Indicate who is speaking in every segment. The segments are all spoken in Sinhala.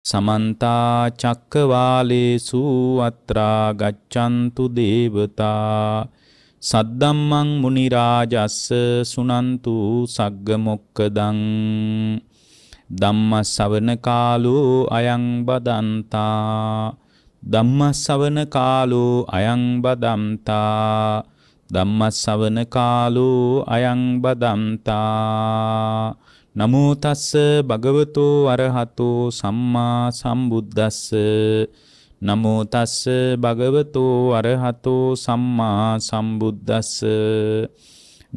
Speaker 1: සමන්තා චක්කවාලේසු අත්‍රා ගච්ඡන්තු දේවතා සද්දම්මං මුනි රාජස්ස සුනන්තු සග්ග මොක්කදං ධම්ම ශවන කාලෝ අයං බදන්තා ධම්ම ශවන කාලෝ අයං බදන්තා ධම්ම ශවන කාලෝ අයං බදන්තා නමෝ තස්ස භගවතෝ අරහතෝ සම්මා සම්බුද්දස්ස නමෝ තස්ස භගවතෝ අරහතෝ සම්මා සම්බුද්දස්ස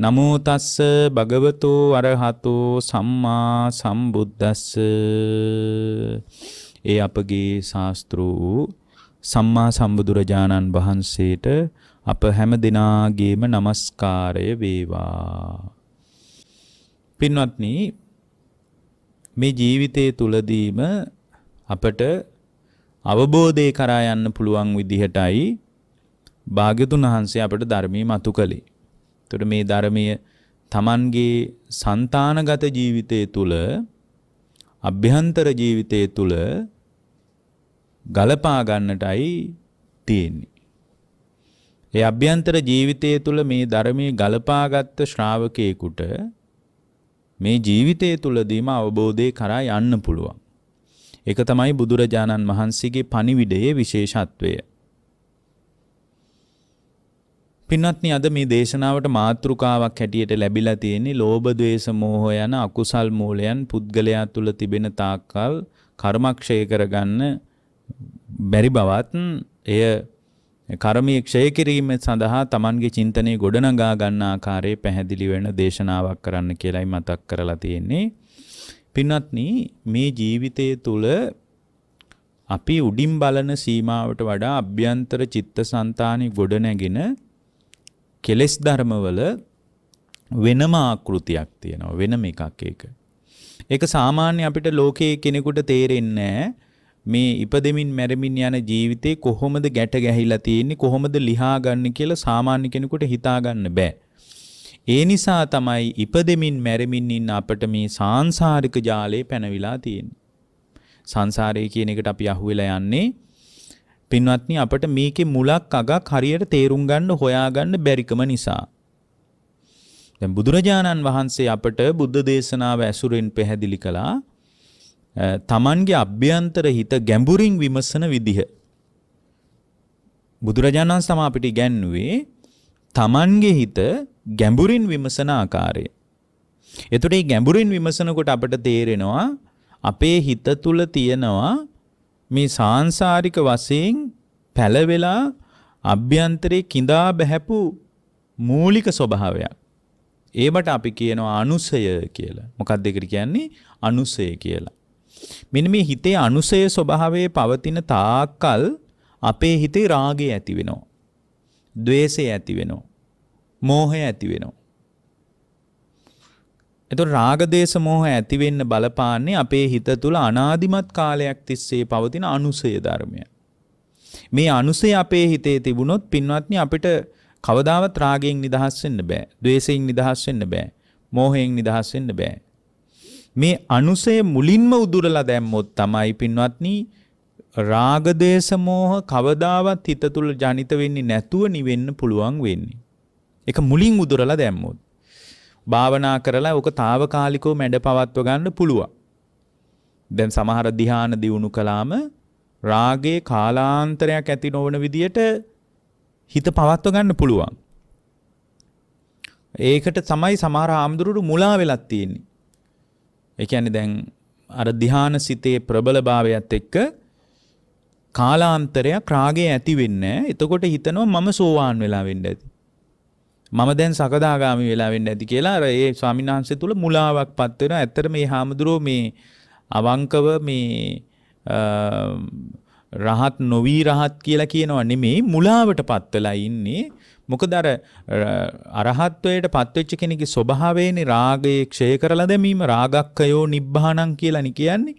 Speaker 1: නමෝ තස්ස භගවතෝ අරහතෝ සම්මා සම්බුද්දස්ස ඒ අපගේ ශාස්ත්‍ර වූ සම්මා සම්බුදුරජාණන් වහන්සේට අප හැම දිනාගේම নমස්කාරය වේවා පින්වත්නි මේ ජීවිතයේ තුලදීම අපට අවබෝධය කරා යන්න පුළුවන් විදිහටයි භාග්‍යතුන් වහන්සේ අපට ධර්මයේ මතු කළේ. එතකොට මේ ධර්මය Tamanගේ సంతానගත ජීවිතයේ තුල අභ්‍යන්තර ජීවිතයේ තුල ගලපා ගන්නටයි තියෙන්නේ. ඒ අභ්‍යන්තර ජීවිතයේ තුල මේ ධර්මයේ ගලපාගත් ශ්‍රාවකයෙකුට මේ ජීවිතය තුළදීම අවබෝධය කරා යන්න පුළුවන්. එක තමයි බුදුරජාණන් වහන්සේගේ පණිවිඩයේ විශේෂත්වය. පින්වත්නි අද මේ දේශනාවට මාතෘකාවක් හැටියට ලැබිලා තියෙන්නේ ලෝභ ද්වේෂ මෝහ යන අකුසල් මූලයන් පුද්ගලයා තුල තිබෙන තාක්කල් කර්මක්ෂය කරගන්න බැරි බවත් එය කර්මයේ ක්ෂය කිරීම සඳහා Tamanගේ චින්තනයේ ගොඩනගා ගන්න ආකාරයේ පැහැදිලි වෙන දේශනාවක් කරන්න කියලායි මතක් කරලා තියෙන්නේ. පින්වත්නි මේ ජීවිතය තුළ අපි උඩින් බලන සීමාවට වඩා අභ්‍යන්තර චිත්තසංතානෙ ගොඩනැගෙන කෙලෙස් ධර්මවල වෙනම ආකෘතියක් තියෙනවා වෙනම එකක් ඒක. ඒක සාමාන්‍ය අපිට ලෝකයේ කෙනෙකුට තේරෙන්නේ නැහැ. මේ ඉපදෙමින් මැරෙමින් යන ජීවිතේ කොහොමද ගැට ගැහිලා තියෙන්නේ කොහොමද ලිහා ගන්න කියලා සාමාන්‍ය කෙනෙකුට හිතා ගන්න බෑ. ඒ නිසා තමයි ඉපදෙමින් මැරෙමින් ඉන්න අපට මේ සාංශාරික ජාලේ පැනවිලා තියෙන්නේ. සංසාරය කියන එකට අපි අහුවෙලා යන්නේ පින්වත්නි අපට මේකේ මුලක් අගක් හරියට තේරුම් ගන්න හොයාගන්න බැරිකම නිසා. දැන් බුදුරජාණන් වහන්සේ අපට බුද්ධ දේශනාව ඇසුරෙන් පැහැදිලි කළා තමන්ගේ අභ්‍යන්තර හිත ගැඹුරින් විමසන විදිහ. බුදුරජාණන් සමා අපිට ඉගැන්වුවේ තමන්ගේ හිත ගැඹුරින් විමසන ආකාරය. එතකොට මේ ගැඹුරින් විමසනකොට අපට තේරෙනවා අපේ හිත තුල තියෙනවා මේ සාංශාරික වශයෙන් පැලවෙලා අභ්‍යන්තරේ கிඳා බැහැපු මූලික ස්වභාවයක්. ඒවට අපි කියනවා අනුසය කියලා. මොකක්ද ඒකට කියන්නේ? අනුසය කියලා. මෙන්න මේ හිතේ අනුසය ස්වභාවයේ පවතින තාක්කල් අපේ හිතේ රාගය ඇති වෙනවා. ద్వේෂය ඇති වෙනවා. මෝහය ඇති වෙනවා. එතකොට රාග දේශ මොහ ඇති වෙන්න බලපාන්නේ අපේ හිත තුල අනාදිමත් කාලයක් තිස්සේ පවතින අනුසය ධර්මය. මේ අනුසය අපේ හිතේ තිබුණොත් පින්වත්නි අපිට කවදාවත් රාගයෙන් නිදහස් වෙන්න බෑ. ద్వේෂයෙන් නිදහස් වෙන්න බෑ. මෝහයෙන් නිදහස් වෙන්න බෑ. මේ අනුසය මුලින්ම උදුරලා දැම්මොත් තමයි පින්වත්නි රාග දේශ මොහ කවදාවත් හිත තුල ජනිත වෙන්නේ නැතුව නිවෙන්න පුළුවන් වෙන්නේ. ඒක මුලින් උදුරලා දැම්මොත්. භාවනා කරලා ඕක తాවකාලිකව මැඩ පවත්ව ගන්න පුළුවන්. දැන් සමහර ධ්‍යාන දියුණු කළාම රාගේ කාලාන්තරයක් ඇති නොවන විදියට හිත පවත්ව ගන්න පුළුවන්. ඒකට තමයි සමහර ආම්දුරුරු මුලා වෙලක් තියෙන්නේ. එකැනි දැන් අර දිහාන සිතේ ප්‍රබලභාවයක්ත් එක්ක කාලාන්තරයක් රාගේ ඇතිවෙන්න එතකොට හිතනවා මම සෝවාන් වෙලා වෙන්න ඇති. මම දැන් සකදාගාමි වෙලා වෙන්න ඇති කියලා අර ඒ ස්වාමීන් වහන්සේ තුල මුලාවක් පත් වෙනවා. ඇත්තට මේ හාමුදුරුව මේ අවංකව මේ රහත් නොවි රහත් කියලා කියනවා නෙමෙයි මුලාවට පත් වෙලා ඉන්නේ. මොකද අර අරහත්වයට පත්වෙච්ච කෙනෙකි ස්වභාවයනි රාගයේ ක්ෂය කරලා දැමීම රාගක්කයෝ නිබ්බානං කියලනි කියන්නේ.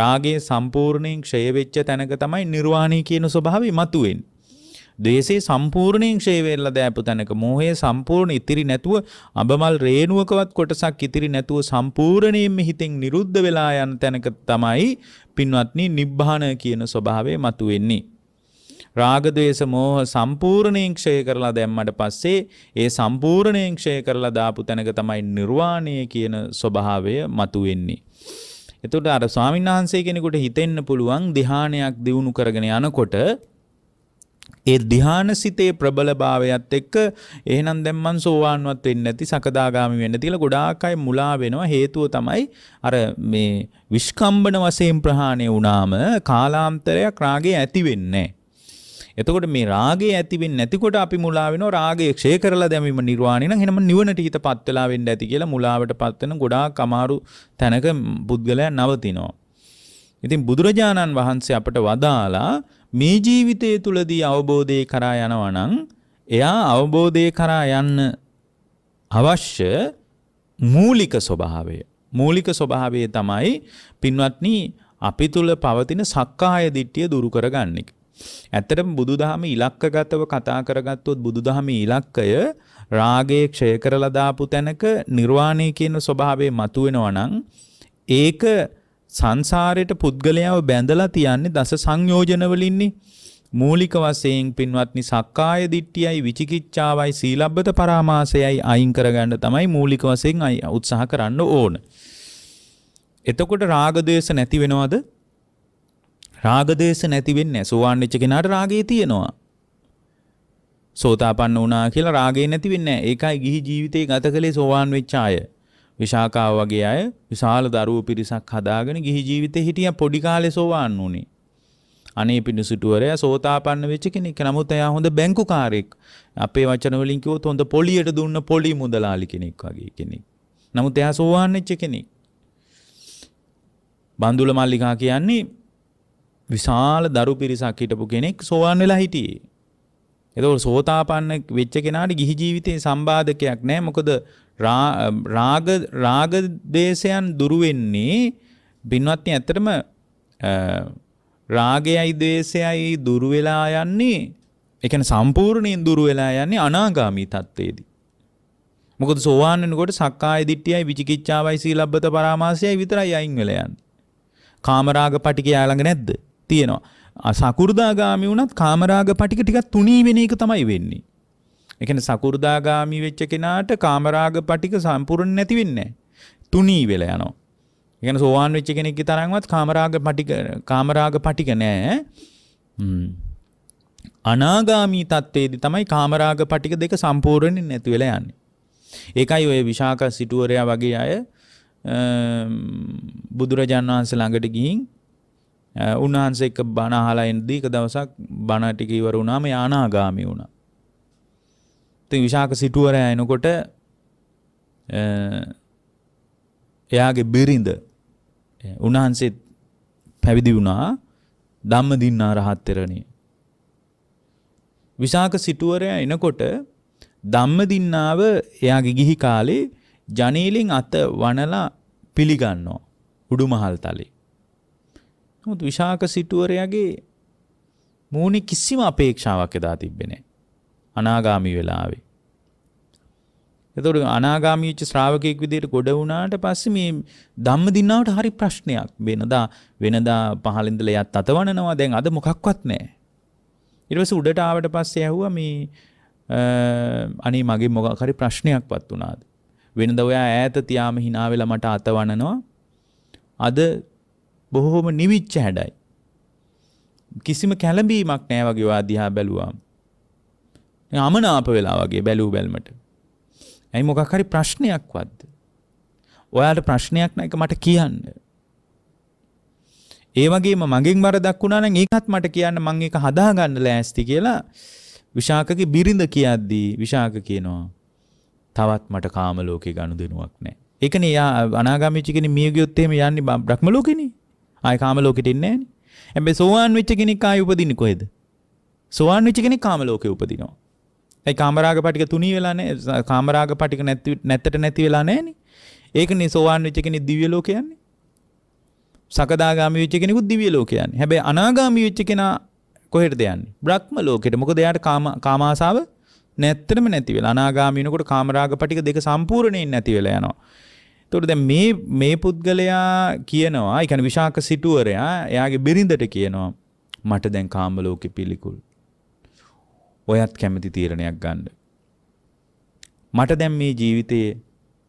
Speaker 1: රාගයේ සම්පූර්ණයෙන් ක්ෂය වෙච්ච තැනක තමයි නිර්වාණය කියන ස්වභාවය මතුවෙන්නේ. දේශේ සම්පූර්ණයෙන් ක්ෂය වෙලා දෑපු තැනක මෝහයේ සම්පූර්ණ ඉතිරි නැතුව අබමල් රේණුවකවත් කොටසක් ඉතිරි නැතුව සම්පූර්ණයෙන්ම හිතෙන් නිරුද්ධ වෙලා යන තැනක තමයි පින්වත්නි නිබ්බාන කියන ස්වභාවය මතුවෙන්නේ. රාග ద్వේස මෝහ සම්පූර්ණයෙන් ක්ෂය කරලා දැම්මට පස්සේ ඒ සම්පූර්ණයෙන් ක්ෂය කරලා දාපු තැනක තමයි නිර්වාණය කියන ස්වභාවය මතුවෙන්නේ. එතකොට අර ස්වාමීන් වහන්සේ කෙනෙකුට හිතෙන්න පුළුවන් ධ්‍යානයක් දියුණු කරගෙන යනකොට ඒ ධ්‍යානසිතේ ප්‍රබලභාවයත් එක්ක එහෙනම් දැන් මං සෝවාන්වත් වෙන්නේ නැති සකදාගාමි වෙන්න තියලා ගොඩාක් අය මුලා වෙනවා හේතුව තමයි අර මේ විස්කම්බන වශයෙන් ප්‍රහාණය වුණාම කාලාන්තරයක් රාගේ ඇති වෙන්නේ එතකොට මේ රාගය ඇති වෙන්නේ නැතිකොට අපි මුලා වෙනවා රාගය ක්ෂය කරලා දැමීම නිර්වාණය නම් එහෙනම් නිවනට හිතපත් වෙලා වෙන්න ඇති කියලා මුලාවටපත් වෙන ගොඩාක් අමාරු තැනක පුද්ගලයා නවතිනවා. ඉතින් බුදුරජාණන් වහන්සේ අපට වදාලා මේ ජීවිතය තුලදී අවබෝධය කරා යනවා නම් එයා අවබෝධය කරා යන්න අවශ්‍ය මූලික ස්වභාවය මූලික ස්වභාවය තමයි පින්වත්නි අපි තුල පවතින සක්කාය දිට්ඨිය දුරු කරගන්නේ ඇත්තටම බුදුදහම ඉලක්කගතව කතා කරගත්තොත් බුදුදහම ඉලක්කය රාගයේ ක්ෂය කරලා දාපු තැනක නිර්වාණය කියන ස්වභාවය මතුවෙනවා නම් ඒක සංසාරයට පුද්ගලයාව බැඳලා තියන්නේ දස සංයෝජන වලින්නේ මූලික වශයෙන් පින්වත්නි සක්කාය දිට්ඨියයි විචිකිච්ඡාවයි සීලබ්බත පරාමාසයයි අයින් කරගන්න තමයි මූලික වශයෙන් උත්සාහ කරන්න ඕන. එතකොට රාග නැති වෙනවද? රාගදේශ නැති වෙන්නේ නැහැ. සෝවාන් වෙච්ච කෙනාට රාගය තියෙනවා. සෝතාපන්න වුණා කියලා රාගය නැති වෙන්නේ නැහැ. ඒකයි ගිහි ජීවිතේ ගත කළේ සෝවාන් වෙච්ච අය. විශාකාව වගේ අය විශාල දරුවෝ පිරිසක් හදාගෙන ගිහි ජීවිතේ හිටියා පොඩි කාලේ සෝවාන් වුණේ. අනේ පිණුසුටුවරයා සෝතාපන්න වෙච්ච කෙනෙක්. නමුත් එයා හොඳ බැංකුකාරයෙක්. අපේ වචන වලින් කිව්වොත් හොඳ පොලියට දුන්න පොලි මුදලාලි කෙනෙක් වගේ කෙනෙක්. නමුත් එයා සෝවාන් වෙච්ච කෙනෙක්. බන්දුල මල්ලිකා කියන්නේ විශාල දරු පිරිසක් හිටපු කෙනෙක් සෝවන් වෙලා හිටියේ. එතකොට සෝතාපන්න වෙච්ච කෙනාට ගිහි ජීවිතේ සම්බාධකයක් නැහැ. මොකද රාග රාග දේශයන් දුරු වෙන්නේ බින්වත්නි ඇත්තටම රාගයයි ද්වේෂයයි දුරු වෙලා යන්නේ ඒ කියන්නේ සම්පූර්ණයෙන් දුරු වෙලා යන්නේ අනාගාමී තත්ත්වයේදී. මොකද සෝවාන් වෙනකොට සක්කාය දිට්ඨියයි විචිකිච්ඡාවයි සීලබ්බත පරාමාසයයි විතරයි අයින් වෙලා යන්නේ. කාමරාග පටිකය ළඟ නැද්ද? තියෙනවා. සකු르දාගාමි වුණත් කාමරාග පටික ටිකක් තුනී වෙන එක තමයි වෙන්නේ. ඒ කියන්නේ සකු르දාගාමි වෙච්ච කෙනාට කාමරාග පටික සම්පූර්ණ නැති වෙන්නේ තුනී වෙලා යනවා. ඒ කියන්නේ සෝවාන් වෙච්ච කෙනෙක්ගේ තරම්වත් කාමරාග පටික කාමරාග පටික නැහැ. අනාගාමී තත්ත්වයේදී තමයි කාමරාග පටික දෙක සම්පූර්ණයෙන් නැති වෙලා යන්නේ. ඒකයි ඔය විශාක සිටුවරයා වගේ අය බුදුරජාන් වහන්සේ ළඟට ගිහින් උන්වහන්සේ එක බණ අහලා ඉඳී එක දවසක් බණ ටික ඉවර වුණාම යානාගාමී වුණා. ඉතින් විශාක සිටුවරයා එනකොට එයාගේ බිරිඳ උන්වහන්සේත් පැවිදි වුණා ධම්ම දින්නා රහත් තෙරණිය. විශාක සිටුවරයා එනකොට ධම්ම දින්නාව එයාගේ ගිහි කාලේ ජනේලෙන් අත වනලා පිළිගන්නවා උඩුමහල් තලේ. නමුත් විශාක සිටුවරයාගේ මූුණි කිසිම අපේක්ෂාවක් එදා තිබෙන අනාගාමි වෙලාවේ. එතකොට අනාගාමීච්ච ශ්‍රාවකයෙක් විදිහට ගොඩ වුණාට පස්සේ මේ ධම්ම දින්නාවට හරි ප්‍රශ්නයක් වෙනදා වෙනදා පහළ ඉඳලා යත් අතවනනවා දැන් අද මොකක්වත් නැහැ. ඊට පස්සේ උඩට ආවට පස්සේ ඇහුවා මේ අනේ මගේ මොකක් හරි ප්‍රශ්නයක්වත් වුණාද? වෙනදා ඔයා ඈත තියාම hina වෙලා මට අතවනනවා. අද බොහෝම නිවිච්ච හැඩයි. කිසිම කැළඹීමක් නෑ වගේ ඔයා දිහා බැලුවාම. අමනාප වෙලා වගේ බැලූ බැල්මට. ඇයි මොකක් හරි ප්‍රශ්නයක් වද්ද? ඔයාට ප්‍රශ්නයක් නැක මට කියන්න. ඒ වගේම මගෙන් වරදක් වුණා නම් ඒකත් මට කියන්න මම ඒක හදා ගන්න ලෑස්ති කියලා විශාකගේ බිරිඳ කියද්දී විශාක කියනවා තවත් මට කාම ලෝකේ ගනුදෙනුවක් නැහැ. ඒකනේ යා අනාගාමී චිකනේ මිය ගියොත් එහෙම යන්නේ බ්‍රහ්ම ලෝකෙනේ. ආයි කාම ලෝකෙට එන්නේ නැහැ නේ. හැබැයි සෝවාන් වෙච්ච කෙනෙක් ආයි උපදින්නේ කොහෙද? සෝවාන් වෙච්ච කෙනෙක් කාම ලෝකේ උපදිනවා. ඒ කාමරාග පටික තුනී වෙලා නැහැ. කාමරාග පටික නැති නැත්තට නැති වෙලා නැහැ නේ. ඒකනේ සෝවාන් වෙච්ච කෙනෙක් දිව්‍ය ලෝක යන්නේ. සකදාගාමී වෙච්ච කෙනෙකුත් දිව්‍ය ලෝක යන්නේ. හැබැයි අනාගාමී වෙච්ච කෙනා කොහෙටද යන්නේ? බ්‍රහ්ම ලෝකෙට. මොකද එයාට කාම කාමාසාව නැත්තටම නැති වෙලා අනාගාමී වෙනකොට කාමරාග පටික දෙක සම්පූර්ණයෙන් නැති වෙලා යනවා. තොට දැ මේ මේ පුද්ගලයා කියනවා එකන විශාක සිටුවරයා එයාගේ බිරිඳට කියනවා මට දැන් කාමලෝක පිළිකුල් ඔයත් කැමති තීරණයක් ගණ්ඩ. මට දැම් මේ ජීවිතයේ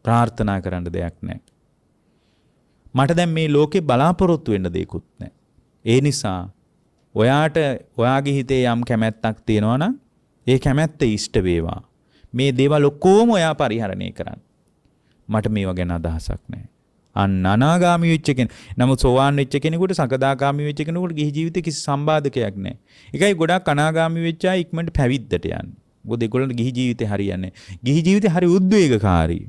Speaker 1: ප්‍රාර්ථනා කරන්න දෙයක් නෑ. මට දැම් මේ ලෝකෙ බලාපොරොත්තු වෙන්න දෙකුත් නෑ. ඒ නිසා ඔයාට ඔයාගේ හිතේ යම් කැමැත්තක් තියෙනවනම් ඒ කැමැත්ත ඉෂ්ට වේවා. මේ දේවල් ඔක්කොම ඔයා පරිහරණය කරන්න. මට මේවා ගැන අදහසක් නැහැ. අන්න අනාගාමී වෙච්ච කෙනෙක්. නමුත් සෝවාන් වෙච්ච කෙනෙකුට සකදාගාමී වෙච්ච කෙනෙකුට ගිහි ජීවිතේ කිසි සම්බාධකයක් නැහැ. ඒකයි ගොඩක් අනාගාමී වෙච්ච අය ඉක්මනට පැවිද්දට යන්නේ. මොකද ඒගොල්ලන්ට ගිහි ජීවිතේ හරියන්නේ නැහැ. ගිහි ජීවිතේ හරි උද්වේගකාරී.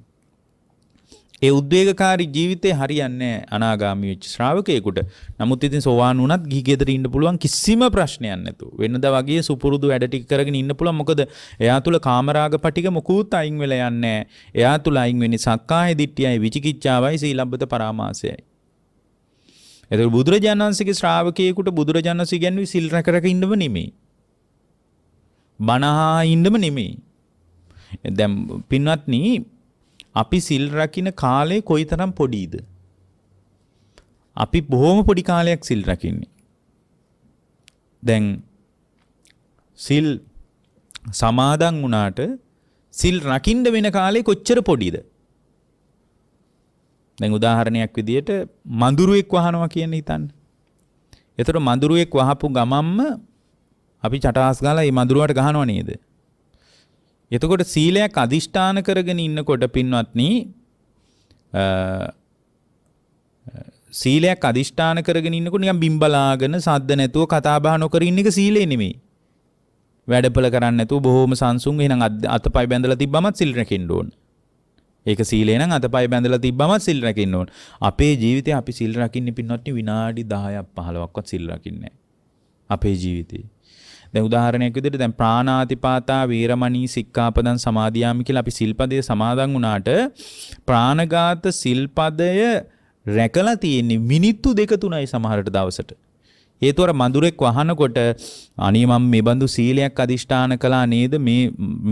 Speaker 1: ඒ උද්වේගකාරී ජීවිතේ හරියන්නේ අනාගාමී වෙච්ච ශ්‍රාවකයෙකුට. නමුත් ඉතින් සෝවාන් වුණත් ගිහි ගෙදර ඉන්න පුළුවන් කිසිම ප්‍රශ්නයක් නැතුව. වෙනදා වගේ සුපුරුදු වැඩ ටික කරගෙන ඉන්න පුළුවන්. මොකද එයා තුල කාමරාග පටික මොකුත් අයින් වෙලා යන්නේ එයා තුල අයින් වෙන්නේ සක්කාය දිට්ඨියයි විචිකිච්ඡාවයි සීලබ්බත පරාමාසයයි. එතකොට බුදුරජාණන් වහන්සේගේ ශ්‍රාවකයෙකුට බුදුරජාණන් වහන්සේ කියන්නේ සිල් රැක රැක ඉන්නව නෙමෙයි. බණහා ඉන්නම නෙමෙයි. දැන් පින්වත්නි අපි සිල් රකින්න කාලේ කොයිතරම් පොඩිද? අපි බොහොම පොඩි කාලයක් සිල් රකින්නේ. දැන් සිල් සමාදන් වුණාට සිල් රකින්න වෙන කාලේ කොච්චර පොඩිද? දැන් උදාහරණයක් විදියට මඳුරුවෙක් වහනවා කියන හිතන්න. එතකොට මඳුරුවෙක් වහපු ගමම්ම අපි චටාස් ගාලා මේ මඳුරුවට ගහනව නේද? එතකොට සීලයක් අදිෂ්ඨාන කරගෙන ඉන්නකොට පින්වත්නි සීලයක් අදිෂ්ඨාන කරගෙන ඉන්නකොට නිකන් බිම්බලාගෙන සද්ද නැතුව කතා බහ නොකර ඉන්න එක සීලේ නෙමෙයි. වැඩපල කරන්නේ නැතුව බොහොම සංසුන් එහෙනම් අතපය බැඳලා තිබ්බමත් සිල් රැකෙන්න ඕන. ඒක සීලේ නම් අතපය බැඳලා තිබ්බමත් සිල් රැකෙන්න ඕන. අපේ ජීවිතේ අපි සිල් රකින්නේ පින්වත්නි විනාඩි 10ක් 15ක්වත් සිල් රකින්නේ අපේ ජීවිතේ. දැන් උදාහරණයක් විදිහට දැන් ප්‍රාණාතිපාතා වීරමණී සික්ඛාපදං සමාදියාමි කියලා අපි සිල්පදයේ සමාදන් වුණාට ප්‍රාණඝාත සිල්පදය රැකලා තියෙන්නේ මිනිත්තු දෙක තුනයි සමහරට දවසට. හේතුව අර මඳුරෙක් වහනකොට අනේ මම මේ බඳු සීලයක් අදිෂ්ඨාන කළා නේද මේ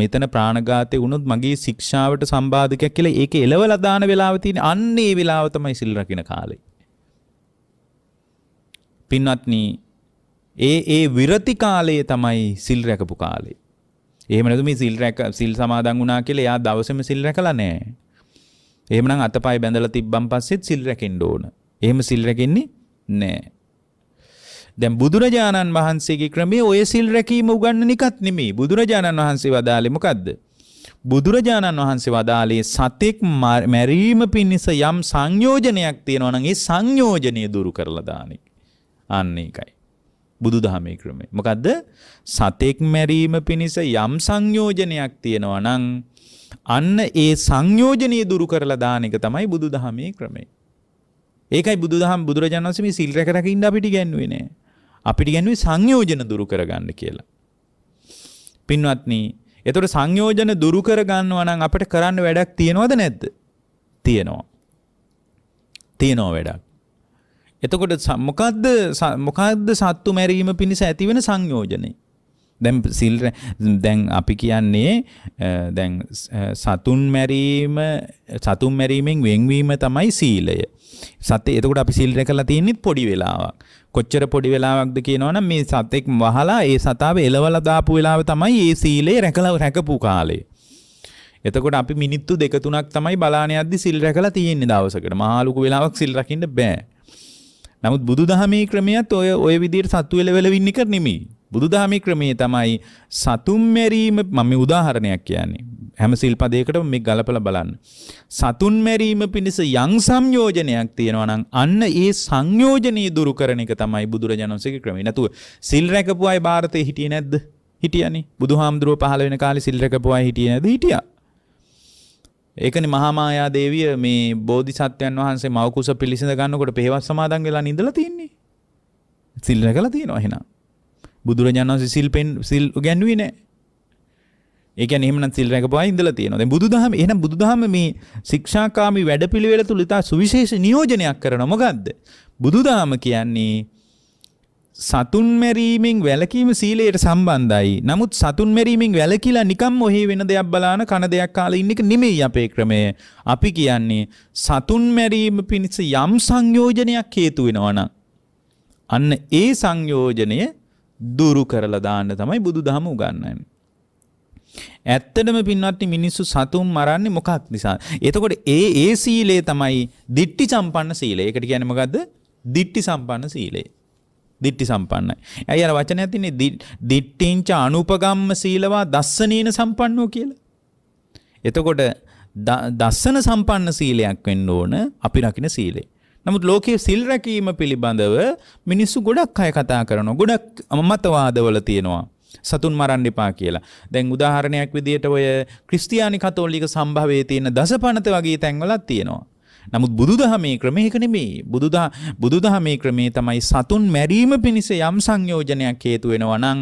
Speaker 1: මෙතන ප්‍රාණඝාතේ වුණොත් මගේ ශික්ෂාවට සම්බාධකයක් කියලා ඒක එලවලා දාන වෙලාව තියෙන අන්න ඒ වෙලාව තමයි සිල් රකින්න කාලේ. පින්වත්නි ඒ ඒ විරති කාලයේ තමයි සිල් රැකපු කාලේ. එහෙම නැතු මේ සිල් රැක සිල් සමාදන් වුණා කියලා එයා දවසෙම සිල් රැකලා නැහැ. එහෙමනම් අතපය බැඳලා තිබ්බන් පස්සෙත් සිල් රැකෙන්න ඕන. එහෙම සිල් රැකෙන්නේ නැහැ. දැන් බුදුරජාණන් වහන්සේගේ ක්‍රමයේ ඔය සිල් රැකීම උගන්වන එකත් නෙමෙයි. බුදුරජාණන් වහන්සේ වදාළේ මොකද්ද? බුදුරජාණන් වහන්සේ වදාළේ සතෙක් මැරීම පිණිස යම් සංයෝජනයක් තියෙනවා නම් ඒ සංයෝජනය දුරු කරලා දාන එක. අන්න ඒකයි. බුදු දහමේ ක්‍රමය. මොකක්ද සතෙක් මැරීම පිණිස යම් සංයෝජනයක් තියෙනවා නම් අන්න ඒ සංයෝජනය දුරු කරලා දාන එක තමයි බුදු දහමේ ක්‍රමය. ඒකයි බුදු දහම් බුදුරජාණන් වහන්සේ මේ සිල් රැක රැක ඉන්න අපිට ඉගැන්වුවේ නෑ. අපිට ඉගැන්වුවේ සංයෝජන දුරු කරගන්න කියලා. පින්වත්නි, එතකොට සංයෝජන දුරු කරගන්නවා නම් අපිට කරන්න වැඩක් තියනවද නැද්ද? තියෙනවා. තියෙනවා වැඩක්. එතකොට මොකක්ද මොකක්ද සත්තු මැරීම පිණිස ඇතිවෙන සංයෝජනේ. දැන් සිල් දැන් අපි කියන්නේ දැන් සතුන් මැරීම සතුන් මැරීමෙන් වෙන්වීම තමයි සීලය. සතේ එතකොට අපි සිල් රැකලා තියෙන්නේ පොඩි වෙලාවක්. කොච්චර පොඩි වෙලාවක්ද කියනවනම් මේ සතෙක් වහලා ඒ සතාව එලවලා දාපු වෙලාව තමයි ඒ සීලය රැකලා රැකපු කාලේ. එතකොට අපි මිනිත්තු දෙක තුනක් තමයි බලාන යද්දි සිල් රැකලා තියෙන්නේ දවසකට. මහලුකු වෙලාවක් සිල් රකින්න බෑ. නමුත් බුදුදහමේ ක්‍රමයත් ඔය ඔය විදිහට සතු වෙලවෙලවින්න එක නෙමෙයි. බුදුදහමේ ක්‍රමයේ තමයි සතුන් මැරීම මම මේ උදාහරණයක් කියන්නේ. හැම සිල්පදයකටම මේ ගලපලා බලන්න. සතුන් මැරීම පිණිස යම් සංයෝජනයක් තියෙනවා නම් අන්න ඒ සංයෝජනය දුරු කරන එක තමයි බුදුරජාණන් වහන්සේගේ ක්‍රමය. නැතුව සිල් රැකපු අය ಭಾರතයේ හිටියේ නැද්ද? හිටියානේ. බුදුහාමුදුරුව පහළ වෙන කාලේ සිල් රැකපු අය හිටියේ නැද්ද? හිටියා. ඒකනේ මහා මායා දේවිය මේ බෝධිසත්වයන් වහන්සේ මව කුස පිළිසිඳ ගන්නකොට පෙහෙවස් සමාදන් වෙලා නිඳලා තින්නේ. සිල් රැකලා තියෙනවා එහෙනම්. බුදුරජාණන් වහන්සේ සිල් පෙන් සිල් උගන්වුවේ නැහැ. ඒ කියන්නේ එහෙමනම් සිල් රැකපුවා ඉඳලා තියෙනවා. දැන් බුදුදහම එහෙනම් බුදුදහම මේ ශික්ෂාකාමී වැඩපිළිවෙල තුල ඉතා සුවිශේෂ නියෝජනයක් කරනවා. මොකද්ද? බුදුදහම කියන්නේ සතුන් මැරීමෙන් වැළකීම සීලයට සම්බන්ධයි. නමුත් සතුන් මැරීමෙන් වැළකීලා නිකම් මොහේ වෙන දෙයක් බලාන කන දෙයක් කාලා ඉන්න එක නෙමෙයි අපේ ක්‍රමය. අපි කියන්නේ සතුන් මැරීම පිණිස යම් සංයෝජනයක් හේතු වෙනවනම් අන්න ඒ සංයෝජනය දුරු කරලා දාන්න තමයි බුදුදහම උගන්වන්නේ. ඇත්තටම පින්වත්නි මිනිස්සු සතුන් මරන්නේ මොකක් නිසා? එතකොට ඒ ඒ සීලය තමයි දිට්ටි සම්පන්න සීලය. ඒකට කියන්නේ මොකද්ද? දිට්ටි සම්පන්න සීලය. දිට්ටි සම්පන්නයි. ඇයි අර වචනය තින්නේ දිට්ටිංච අනුපගම්ම සීලවා දස්සනීන සම්පන්නෝ කියලා. එතකොට දස්සන සම්පන්න සීලයක් වෙන්න ඕන අපි රකින්න සීලය. නමුත් ලෝකයේ සිල් රැකීම පිළිබඳව මිනිස්සු ගොඩක් අය කතා කරනවා. ගොඩක් මතවාදවල තියෙනවා. සතුන් මරන්න එපා කියලා. දැන් උදාහරණයක් විදිහට ඔය ක්‍රිස්තියානි කතෝලික සම්භවයේ තියෙන දසපනත වගේ තැන්වලත් තියෙනවා. නමුත් බුදුදහමේ ක්‍රමය ඒක නෙමෙයි. බුදුදහ බුදුදහමේ ක්‍රමේ තමයි සතුන් මැරීම පිණිස යම් සංයෝජනයක් හේතු වෙනවා නම්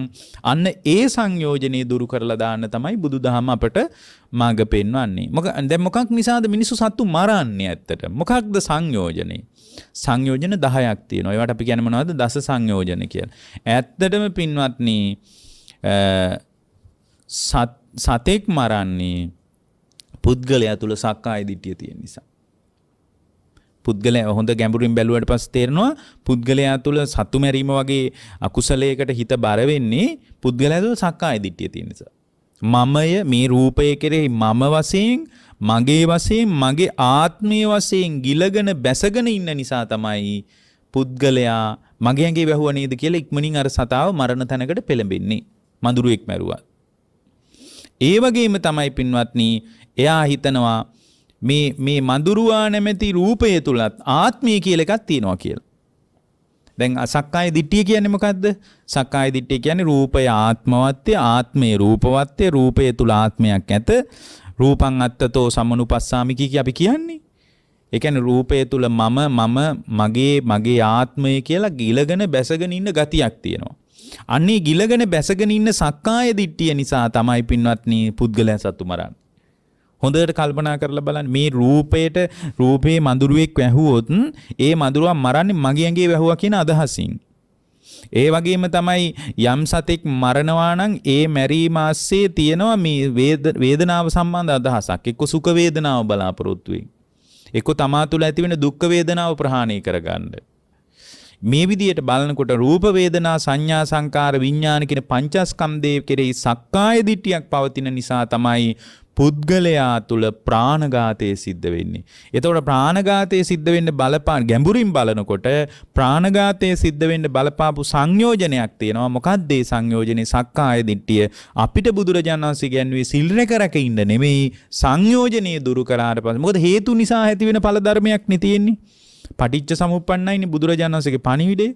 Speaker 1: අන්න ඒ සංයෝජනේ දුරු කරලා දාන්න තමයි බුදුදහම අපට මාර්ග පෙන්වන්නේ. මොක දැන් මොකක් නිසාද මිනිස්සු සතු මරන්නේ ඇත්තට? මොකක්ද සංයෝජනේ? සංයෝජන 10ක් තියෙනවා. ඒවට අපි කියන්නේ මොනවද? දස සංයෝජන කියලා. ඇත්තටම පින්වත්නි සතෙක් මරන්නේ පුද්ගලයා තුල සක්කාය දිට්ඨිය තියෙන නිසා. පුද්ගලය හොඳ ගැඹුරින් බැලුවට පස් තේරෙනවා පුද්ගලයා තුළ සතු මැරීම වගේ අකුසලයකට හිත බරවෙන්නේ පුද්ගලයා තුළ සක්කාය දිට්ඨිය තියෙන නිසා. මමය මේ රූපය කෙරෙහි මම වශයෙන් මගේ වශයෙන් මගේ ආත්මය වශයෙන් ගිලගෙන බැසගෙන ඉන්න නිසා තමයි පුද්ගලයා මගේ ඇඟේ වැහුව නේද කියලා ඉක්මනින් අර සතාව මරණ තැනකට පෙළඹෙන්නේ. මඳුරුවෙක් මැරුවා. ඒ වගේම තමයි පින්වත්නි එයා හිතනවා මේ මේ මඳුරුවා නැමැති රූපය තුලත් ආත්මය කියලා එකක් තියෙනවා කියලා. දැන් සක්කාය දිට්ඨිය කියන්නේ මොකද්ද? සක්කාය දිට්ඨිය කියන්නේ රූපය ආත්මවත්ය, ආත්මේ රූපවත්ය, රූපය තුල ආත්මයක් ඇත. රූපං අත්තතෝ සමනුපස්සාමි කි අපි කියන්නේ. ඒ කියන්නේ රූපය තුල මම මම මගේ මගේ ආත්මය කියලා ගිලගෙන බැසගෙන ඉන්න ගතියක් තියෙනවා. අන්නේ ගිලගෙන බැසගෙන ඉන්න සක්කාය දිට්ඨිය නිසා තමයි පින්වත්නි පුද්ගලයා සතු මරන්නේ. හොඳට කල්පනා කරලා බලන්න මේ රූපයට රූපේ මඳුරුවෙක් වැහුවොත් ඒ මඳුරුවා මරන්නේ මගේ ඇඟේ වැහුවා කියන අදහසින්. ඒ වගේම තමයි යම් සතෙක් මරනවා නම් ඒ මැරීම ආස්සේ තියෙනවා මේ වේදනාව සම්බන්ධ අදහසක්. එක්ක සුඛ වේදනාව බලාපොරොත්තු වෙයි. එක්ක තමා තුළ ඇතිවෙන දුක් වේදනාව ප්‍රහාණය කරගන්න. මේ විදිහට බලනකොට රූප වේදනා සංඥා සංකාර විඥාන කියන පංචස්කන්ධයේ කෙරෙහි සක්කාය දිටියක් පවතින නිසා තමයි පුද්ගලයා තුළ ප්‍රාණඝාතය සිද්ධ වෙන්නේ. එතකොට ප්‍රාණඝාතය සිද්ධ වෙන්න බලපාන ගැඹුරින් බලනකොට ප්‍රාණඝාතය සිද්ධ වෙන්න බලපාපු සංයෝජනයක් තියෙනවා. මොකක්ද ඒ සංයෝජනේ සක්කාය දිට්ඨිය? අපිට බුදුරජාණන් වහන්සේ ගැන්වුවේ සිල් රැකරක ඉන්න නෙමෙයි සංයෝජනේ දුරු කරාට පස්සේ. මොකද හේතු නිසා ඇති වෙන ඵල ධර්මයක් නේ තියෙන්නේ. පටිච්ච සමුපන්නයිනි බුදුරජාණන්සේගේ පණිවිඩේ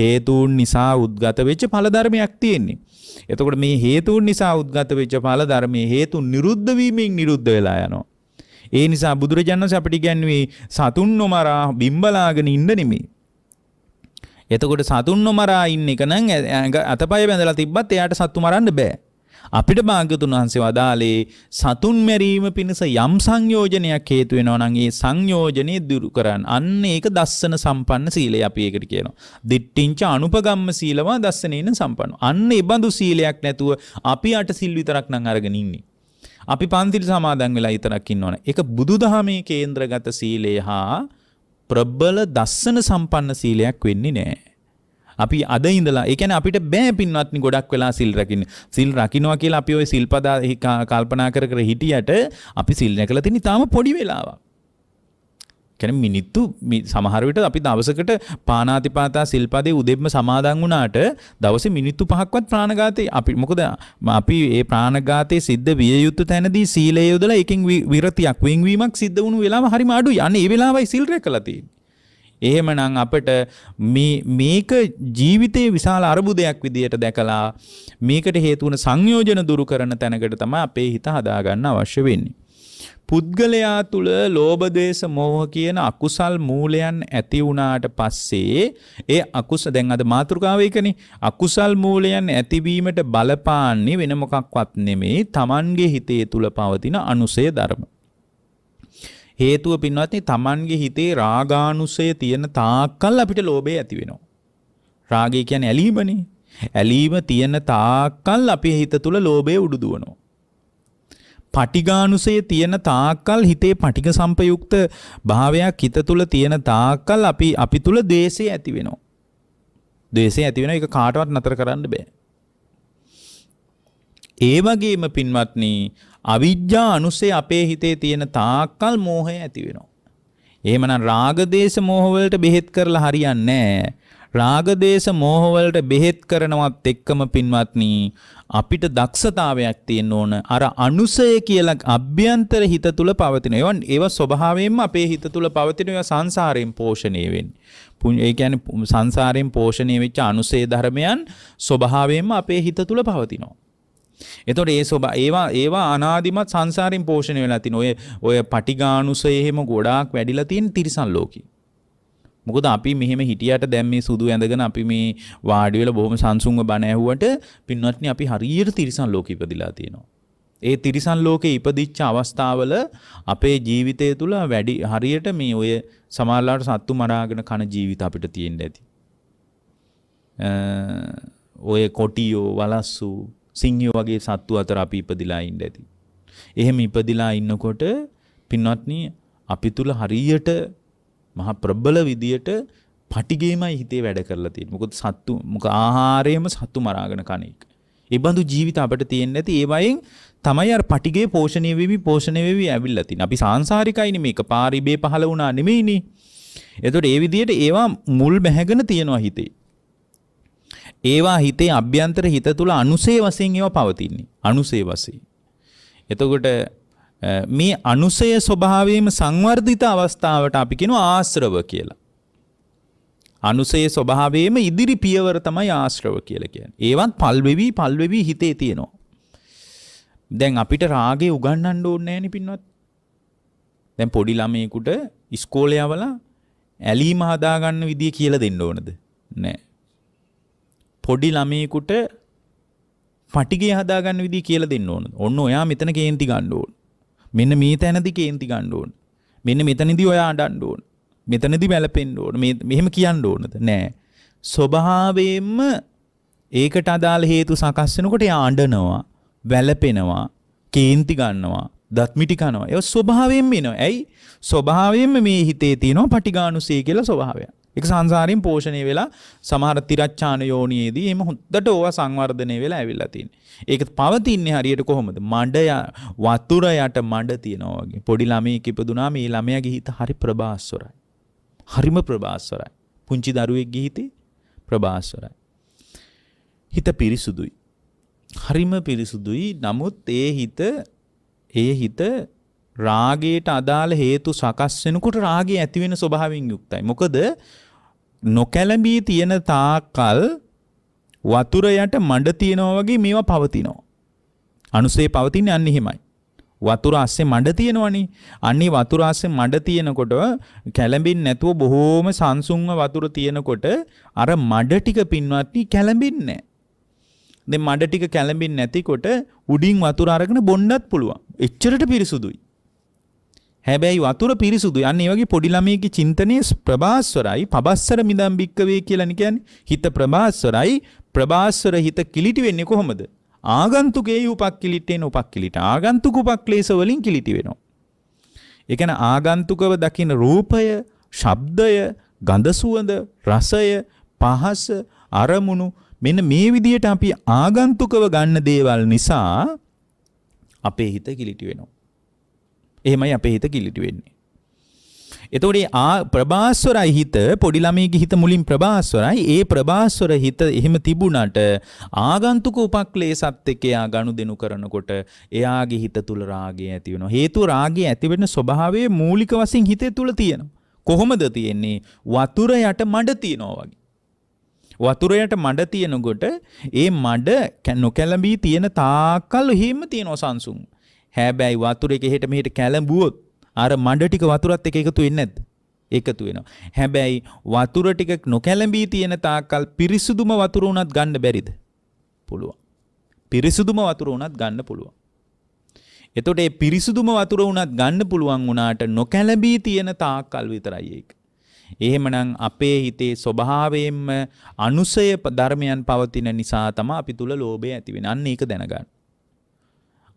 Speaker 1: හේතුන් නිසා උද්ගත වෙච්ච ඵල ධර්මයක් තියෙන්නේ. එතකොට මේ හේතුන් නිසා උද්ගත වෙච්ච ඵල ධර්මයේ හේතු නිරුද්ධ වීමෙන් නිරුද්ධ වෙලා යනවා. ඒ නිසා බුදුරජාණන්සේ අපිට කියන්නේ සතුන් නොමරා බිම්බලාගෙන ඉන්න නෙමෙයි. එතකොට සතුන් නොමරා ඉන්න එක නම් අතපය බැඳලා තිබ්බත් එයාට සතු මරන්න බෑ. අපිට භාග්‍යතුන් වහන්සේ වදාලේ සතුන් මැරීම පිණිස යම් සංයෝජනයක් හේතු වෙනවා නම් ඒ සංයෝජනේ දුරු කරන්න. අන්න ඒක දස්සන සම්පන්න සීලය අපි ඒකට කියනවා. දිට්ඨිංච අනුපගම්ම සීලවා දස්සනේන සම්පන්න. අන්න ඒ බඳු සීලයක් නැතුව අපි අට සිල් විතරක් නම් අරගෙන ඉන්නේ. අපි පන්තිල් සමාදන් වෙලා විතරක් ඉන්නවනේ. ඒක බුදුදහමේ කේන්ද්‍රගත සීලය හා ප්‍රබල දස්සන සම්පන්න සීලයක් වෙන්නේ නැහැ. අපි අද ඉඳලා ඒ කියන්නේ අපිට බෑ පින්වත්නි ගොඩක් වෙලා සිල් රකින්න. සිල් රකින්නවා කියලා අපි ওই සිල්පදා කල්පනා කර කර හිටියට අපි සිල් නැකලා තින්නේ තාම පොඩි වෙලාවක්. කියන්නේ මිනිත්තු සමහර විට අපි දවසකට පානාතිපාතා සිල්පදේ උදෙම්ම සමාදන් වුණාට දවසේ මිනිත්තු පහක්වත් ප්‍රාණඝාතේ අපි මොකද අපි ඒ ප්‍රාණඝාතේ සිද්ධ විය යුතු තැනදී සීලය යොදලා එකෙන් විරතියක් වෙන්වීමක් සිද්ධ වුණු වෙලාව හරිම අඩුයි. අනේ ඒ වෙලාවයි සිල් රැකලා තියෙන්නේ. එහෙමනම් අපට මේක ජීවිතයේ විශාල අරබුදයක් විදියට දැකලා මේකට හේතුවන සංයෝජන දුරු කරන තැනකට තම අපේ හිත හදාගන්න අවශ්‍ය වෙන්නේ. පුද්ගලයා තුළ ලෝබදේශ මෝහ කියන අකුසල් මූලයන් ඇති වුණාට පස්සේ ඒ අකුස දැන් අද මාතෘකාවේකන අකුසල් මූලයන් ඇතිවීමට බලපාන්නේ වෙන මොකක්වත් නෙමේ තමන්ගේ හිතේ තුළ පවතින අනුසේ ධර්ම. හේතුව පින්වත්නි Tamange හිතේ රාගානුසය තියෙන තාක්කල් අපිට ලෝභය ඇති වෙනවා. රාගය කියන්නේ ඇලීමනේ. ඇලීම තියෙන තාක්කල් අපේ හිත තුල ලෝභය උඩුදුවනවා. පටිගානුසය තියෙන තාක්කල් හිතේ පටිග සම්පයුක්ත භාවයක් හිත තුල තියෙන තාක්කල් අපි අපි තුල ද්වේෂය ඇති වෙනවා. ද්වේෂය ඇති වෙනවා ඒක කාටවත් නතර කරන්න බෑ. ඒ වගේම පින්වත්නි අවිද්‍යා අනුසේ අපේ හිතේ තියෙන තාක්කල් මෝහය ඇති වෙනවා. එහෙමනම් රාගදේශ මෝහවලට බෙහෙත් කරලා හරියන්නේ නැහැ. රාගදේශ මෝහවලට බෙහෙත් කරනවත් එක්කම පින්වත්නි අපිට දක්ෂතාවයක් තියෙන්න ඕන. අර අනුසය කියලා අභ්‍යන්තර හිත තුල පවතින. ඒවා ඒවා ස්වභාවයෙන්ම අපේ හිත තුල පවතින ඒවා සංසාරයෙන් පෝෂණය වෙන්නේ. ඒ කියන්නේ සංසාරයෙන් පෝෂණය වෙච්ච අනුසය ධර්මයන් ස්වභාවයෙන්ම අපේ හිත තුල පවතිනවා. එතොට ඒ සොබ ඒවා ඒවා අනාදිමත් සංසාරින් පෝෂණය වෙලා තින ඔය ඔය පටිගානුසය එහෙම ගොඩාක් වැඩිලා තින් තිරිසන් ලෝකී. මොකද අපි මෙහෙම හිටියට දැම් මේ සුදු ඇඳගෙන අපි මේ වාඩිවෙල බොහොම සංසුන්ව බණඇහුවට පින්වත්න අපි හරියට තිරිසන් ලෝක ඉපදිලා තියෙනවා. ඒ තිරිසන් ලෝකේ ඉපදිච්ච අවස්ථාවල අපේ ජීවිතය තුළ වැඩි හරියට මේ ඔය සමාල්ලාට සත්තු මරාගෙන කන ජීවිත අපිට තියෙන්ට ඇති. ඔය කොටියෝ වලස්සූ සිංහයෝ වගේ සත්තු අතර අපි ඉපදිලා ඉන්න ඇති. එහෙම ඉපදිලා ඉන්නකොට පින්වත්නි අපි තුල හරියට මහ ප්‍රබල විදියට පටිගේමයි හිතේ වැඩ කරලා තියෙන්නේ. මොකද සත්තු මොක ආහාරයේම සත්තු මරාගෙන කන එක. ඒ බඳු ජීවිත අපිට තියෙන්නේ නැති ඒ වයින් තමයි අර පටිගේ පෝෂණය වෙවි පෝෂණය වෙවි ඇවිල්ලා තින්නේ. අපි සාංශාරිකයිනේ මේක පාරිබේ පහළ වුණා නෙමෙයිනේ. එතකොට ඒ විදියට ඒවා මුල් බැහැගෙන තියෙනවා හිතේ. ඒවා හිතේ අභ්‍යන්තර හිත තුළ අනුසේ වශයෙන් ඒවා පවතින්නේ. අනුසේ වශයෙන්. එතකොට මේ අනුසය ස්වභාවයෙන්ම සංවර්ධිත අවස්ථාවට අපි කියනවා ආශ්‍රව කියලා. අනුසය ස්වභාවයෙන්ම ඉදිරි පියවර තමයි ආශ්‍රව කියලා කියන්නේ. ඒවත් පල්වෙවි පල්වෙවි හිතේ තියෙනවා. දැන් අපිට රාගේ උගන්වන්න ඕනේ නැහෙනි පින්වත්. දැන් පොඩි ළමයෙකුට ඉස්කෝලේ යවලා ඇලීම හදාගන්න විදිය කියලා දෙන්න ඕනද? නැහැ. පොඩි ළමයෙකුට පටිගේ හදාගන්න විදි කියල දෙන්න ඕන ඔන්න ඔයා මෙතන කේන්ති ගණ්ඩෝන් මෙන්න මේ තැනදි කේන්ති ගණ්ඩෝන් මෙන්න මෙතනිදි ඔයා අඩන්්ඩෝන් මෙතනදි වැලපෙන්ඩ ඕන මෙහෙම කියන්න ඕනද නෑ ස්වභාවයෙන්ම ඒකට අදාළ හේතු සකස්වනකොට ආණ්ඩනවා වැලපෙනවා කේන්ති ගන්නවා දත්මිටි කනවා එ ස්වභාවයෙන් වෙනවා ඇයි ස්වභාවයෙන්ම මේ හිතේ තියෙනවා පටිගානුසේ කියලා ස්වභාවයක් එක සංසාරින් පෝෂණය වෙලා සමහර තිරච්ඡාන යෝනියේදී එහෙම හොඳට ඕවා සංවර්ධනය වෙලා ඇවිල්ලා තියෙන්නේ. ඒක පවතින්නේ හරියට කොහොමද? මඩ වතුර යට මඩ තියනවා වගේ. පොඩි ළමයෙක් ඉපදුනා මේ ළමයාගේ හිත හරි ප්‍රබාස්වරයි. හරිම ප්‍රබාස්වරයි. පුංචි දරුවෙක්ගේ හිතේ ප්‍රබාස්වරයි. හිත පිරිසුදුයි. හරිම පිරිසුදුයි. නමුත් ඒ හිත ඒ හිත රාගයට අදාළ හේතු සකස් වෙනකොට රාගය ඇති වෙන ස්වභාවයෙන් යුක්තයි. මොකද නොකැළඹී තියෙන තාකල් වතුර යට මඩ තියෙනවා වගේ මේවා පවතිනවා. අනුසේ පවතින්නේ අන්න එහෙමයි. වතුර ASCII මඩ තියෙනවනේ. අන්නේ වතුර ASCII මඩ තියෙනකොට කැළඹින් නැතුව බොහෝම සංසුන්ව වතුර තියෙනකොට අර මඩ ටික පින්වත්ටි කැළඹින්නේ නැහැ. දැන් මඩ ටික කැළඹින් නැතිකොට උඩින් වතුර අරගෙන බොන්නත් පුළුවන්. එච්චරට පිරිසුදුයි. හැබැයි වතුර පිරිසුදු යන්නේ වගේ පොඩි ළමයෙක්ගේ චින්තනයේ ප්‍රභාස්වරයි පබස්සර මිදම් බික්කවේ කියලානේ කියන්නේ හිත ප්‍රභාස්වරයි ප්‍රභාස්වර හිත කිලිටි වෙන්නේ කොහොමද ආගන්තුකේ උපක් කිලිටේන උපක් කිලිට ආගන්තුක උපක්ලේශ වලින් කිලිටි වෙනවා ඒ කියන්නේ ආගන්තුකව දකින රූපය ශබ්දය ගඳ සුවඳ රසය පහස අරමුණු මෙන්න මේ විදිහට අපි ආගන්තුකව ගන්න දේවල් නිසා අපේ හිත කිලිටි වෙනවා එහෙමයි අපේ හිත කිලිටි වෙන්නේ. එතකොට ආ ප්‍රභාස්වරයි හිත පොඩි ළමයිගේ හිත මුලින් ප්‍රභාස්වරයි ඒ ප්‍රභාස්වර හිත එහෙම තිබුණාට ආගන්තුක උපක්ලේශත් එක්ක එයා ගනුදෙනු කරනකොට එයාගේ හිත තුල රාගය ඇති වෙනවා හේතුව රාගය ඇති වෙන ස්වභාවයේ මූලික වශයෙන් හිතේ තුල තියෙනවා කොහොමද තියෙන්නේ වතුර යට මඩ තියනවා වගේ වතුර යට මඩ තියෙනකොට ඒ මඩ නොකැළඹී තියෙන තාක්කල් එහෙම තියෙනවා සංසුන් හැබැයි වතුරේ එහෙට මෙහෙට කැළඹුවොත් අර මඩ ටික වතුරත් එක්ක එකතු වෙන්නේ නැද්ද? එකතු වෙනවා. හැබැයි වතුර ටික නොකැළඹී තියෙන තාක්කල් පිරිසුදුම වතුර උනත් ගන්න බැරිද? පුළුවන්. පිරිසුදුම වතුර උනත් ගන්න පුළුවන්. එතකොට මේ පිරිසුදුම වතුර උනත් ගන්න පුළුවන් වුණාට නොකැළඹී තියෙන තාක්කල් විතරයි ඒක. එහෙමනම් අපේ හිතේ ස්වභාවයෙන්ම අනුසය ධර්මයන් පවතින නිසා තමයි අපි තුල ලෝභය ඇති වෙන්නේ. අන්න ඒක දැනගන්න.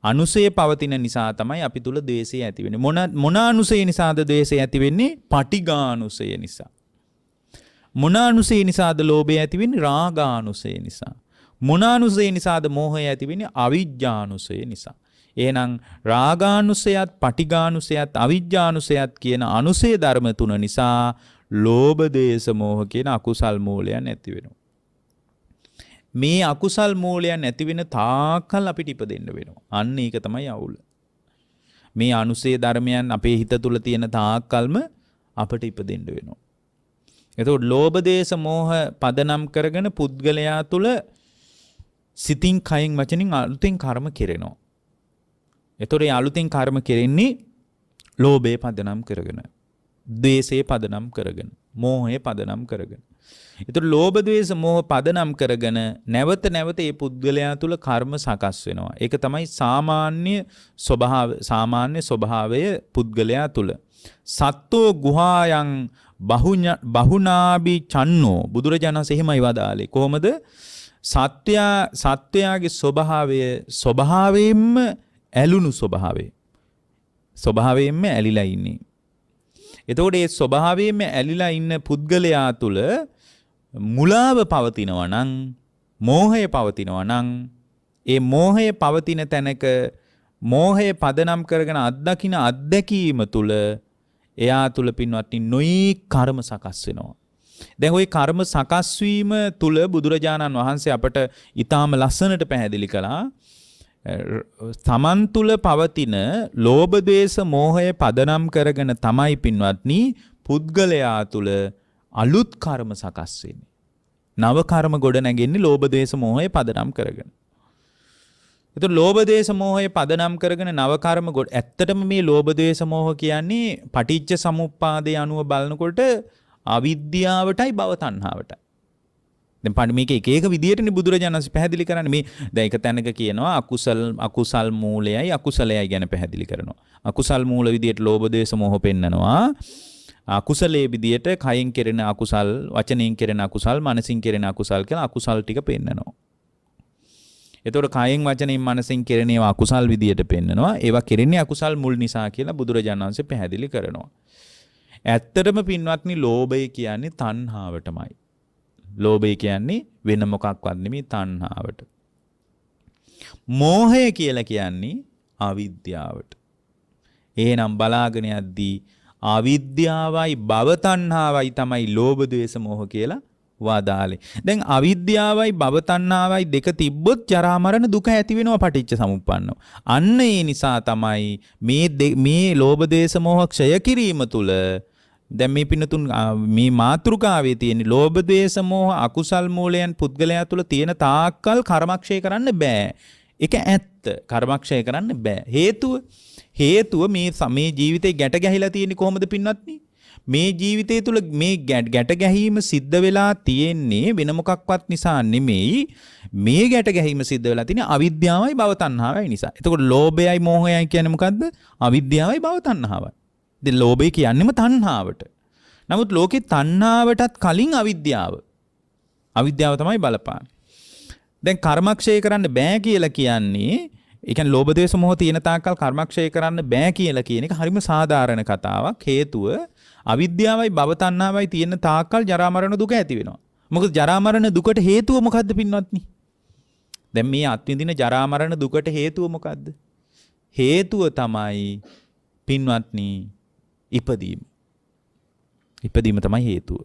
Speaker 1: අනුසේ පවතින නිසා තමයි අපි තුළ දේශය ඇතිවෙන. මොන මොන අනුසේ නිසාද දේශය ඇතිවෙන්නේ පටිගානුසය නිසා. මොන අනුසේ නිසාද ලෝභය ඇතිවෙන්නේ රාගානුසය නිසා. මොන අනුසේ නිසාද මෝහය ඇතිවෙන්නේ අවිජ්ජානුසය නිසා. එහෙනම් රාගානුසයත් පටිගානුසයත් අවිජ්ජානුසයත් කියන අනුසේ ධර්ම තුන නිසා ලෝභ දේශ මෝහ කියන අකුසල් මූලයන් ඇති වෙනවා. මේ අකුසල් මූලයන් ඇතිවෙන තාකල් අපිට ඉපදෙන්න වෙනවා. අන්න ඒක තමයි අවුල. මේ අනුසේ ධර්මයන් අපේ හිත තුල තියෙන තාක්කල්ම අපට ඉපදෙන්න වෙනවා. එතකොට ලෝභ දේශ මොහ පදනම් කරගෙන පුද්ගලයා තුල සිතින් කයින් වචනින් අලුතෙන් කර්ම කෙරෙනවා. එතකොට අලුතෙන් කර්ම කෙරෙන්නේ ලෝභය පදනම් කරගෙන, ද්වේෂය පදනම් කරගෙන, මෝහය පදනම් කරගෙන. එතුට ලෝබදවේ සමෝහ පදනම් කරගන නැවත නැවත ඒ පුද්ගලයා තුළ කර්ම සකස් වෙනවා. ඒක තමයි සාමාන්‍ය සාමාන්‍ය ස්වභාවය පුද්ගලයා තුළ. සත්තෝ ගුහායන් බහුනාබි චන්නෝ බුදුරජාණන් සෙහෙමයි වදාලේ. කොහොමද සත්වයා සත්වයාගේ ස්වභාවය ස්වභාවයෙන්ම ඇලුණු ස්වභාවේ. ස්වභාවයෙන්ම ඇලිලා ඉන්නේ. එතකොට ඒ ස්වභාවයෙන්ම ඇලිලා ඉන්න පුද්ගලයා තුළ මුලාව පවතිනවා නම් මෝහය පවතිනවා නම් ඒ මෝහය පවතින තැනක මෝහය පදනම් කරගෙන අත්දකින අත්දැකීම තුළ එයා තුළ පින්වත්නි නොයි කර්ම සකස් වෙනවා. දැන් ওই කර්ම සකස් වීම තුළ බුදුරජාණන් වහන්සේ අපට ඊටාම ලස්සනට පැහැදිලි කළා. තමන් තුළ පවතින ලෝභ ද්වේෂ මෝහය පදනම් කරගෙන තමයි පින්වත්නි පුද්ගලයා තුළ අලුත් කර්ම සකස් වෙන්නේ. නව කර්ම ගොඩ නැගෙන්නේ ලෝභ දේශ මොහේ පදනම් කරගෙන. එතකොට ලෝභ දේශ මොහේ පදනම් කරගෙන නව කර්ම ගොඩ ඇත්තටම මේ ලෝභ දේශ මොහ කියන්නේ පටිච්ච සමුප්පාදයේ අනුව බලනකොට අවිද්‍යාවටයි භව තණ්හාවටයි. දැන් පණ මේක එක එක විදියටනේ බුදුරජාණන්ස් පැහැදිලි කරන්නේ මේ දැන් එක තැනක කියනවා අකුසල් අකුසල් මූලයයි අකුසලයයි ගැන පැහැදිලි කරනවා. අකුසල් මූල විදියට ලෝභ දේශ මොහ පෙන්නනවා. අකුසලයේ විදියට කයින් කෙරෙන අකුසල්, වචනෙන් කෙරෙන අකුසල්, මනසින් කෙරෙන අකුසල් කියලා අකුසල් ටික පෙන්නනවා. එතකොට කයෙන් වචනෙන් මනසින් කෙරෙන ඒවා අකුසල් විදියට පෙන්නනවා. ඒවා කෙරෙන්නේ අකුසල් මුල් නිසා කියලා බුදුරජාණන් වහන්සේ පැහැදිලි කරනවා. ඇත්තටම පින්වත්නි ලෝභය කියන්නේ තණ්හාවටමයි. ලෝභය කියන්නේ වෙන මොකක්වත් නෙමෙයි තණ්හාවට. මෝහය කියලා කියන්නේ අවිද්‍යාවට. එහෙනම් බලාගෙන යද්දී අවිද්‍යාවයි භවතණ්හාවයි තමයි ලෝභ ද්වේෂ මෝහ කියලා වදාලේ. දැන් අවිද්‍යාවයි භවතණ්හාවයි දෙක තිබ්බොත් ජරා මරණ දුක ඇති වෙනවා පටිච්ච සමුප්පන්නව. අන්න ඒ නිසා තමයි මේ මේ ලෝභ ද්වේෂ මෝහ ක්ෂය කිරීම තුළ දැන් මේ පින්නතුන් මේ මාත්‍රිකාවේ තියෙන ලෝභ ද්වේෂ මෝහ අකුසල් මූලයන් පුද්ගලයා තුළ තියෙන තාක්කල් කර්මක්ෂය කරන්න බෑ. ඒක ඇත්ත. කර්මක්ෂය කරන්න බෑ. හේතුව හේතුව මේ සමේ ජීවිතේ ගැට ගැහිලා තියෙන්නේ කොහොමද පින්වත්නි? මේ ජීවිතය තුළ මේ ගැට ගැහිීම සිද්ධ වෙලා තියෙන්නේ වෙන මොකක්වත් නිසා නෙමෙයි මේ ගැට ගැහිීම සිද්ධ වෙලා තියෙන්නේ අවිද්‍යාවයි භව තණ්හාවයි නිසා. එතකොට ලෝභයයි මෝහයයි කියන්නේ මොකද්ද? අවිද්‍යාවයි භව තණ්හාවයි. ඉතින් ලෝභය කියන්නේම තණ්හාවට. නමුත් ලෝකේ තණ්හාවටත් කලින් අවිද්‍යාව. අවිද්‍යාව තමයි බලපාන්නේ. දැන් කර්මක්ෂය කරන්න බෑ කියලා කියන්නේ එකන් ලෝබදේශ මොහ තියෙන තාකල් කර්මක්ෂය කරන්න බෑ කියලා කියන එක හරිම සාධාරණ කතාවක් හේතුව අවිද්‍යාවයි භවතණ්හාවයි තියෙන තාකල් ජරා මරණ දුක ඇති වෙනවා. මොකද ජරා මරණ දුකට හේතුව මොකද්ද පින්වත්නි? දැන් මේ අත්විඳින ජරා මරණ දුකට හේතුව මොකද්ද? හේතුව තමයි පින්වත්නි ඉපදීම. ඉපදීම තමයි හේතුව.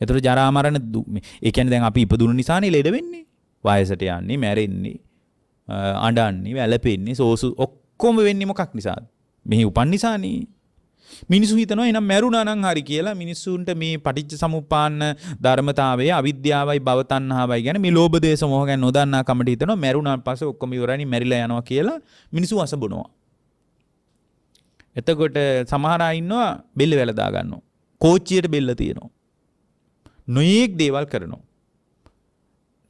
Speaker 1: එතකොට ජරා මරණ දුක් මේ ඒ කියන්නේ දැන් අපි ඉපදුණු නිසානේ ලෙඩ වෙන්නේ. වයසට යන්නේ, මැරෙන්නේ. අඩන්නේ වැලපෙන්නේ සෝසු ඔක්කොම වෙන්නම කක් නිසා මෙහි උපන් නිසානී මිනිසු හිතනවා එනම් මැරුණනං හරි කියලා මිනිස්සුන්ට මේ පටිච්ච සමුපාන්න ධර්මතාවේ අවිද්‍යාවයි බවතන්හාවයි ගැන මේ ලෝභ දේශ මොහ ගැන නොදන්නා කමට හිතනවා මැරුණාන් පස්සේ ඔක්කොම ඉවරයි මැරිලා යනවා කියලා මිනිස්සු අසබනවා. එතකොට සමහර අය ඉන්නවා බෙල්ල වැල දා ගන්නවා. කෝච්චියට බෙල්ල තියෙනවා. නොයේක් දේවල් කරනවා.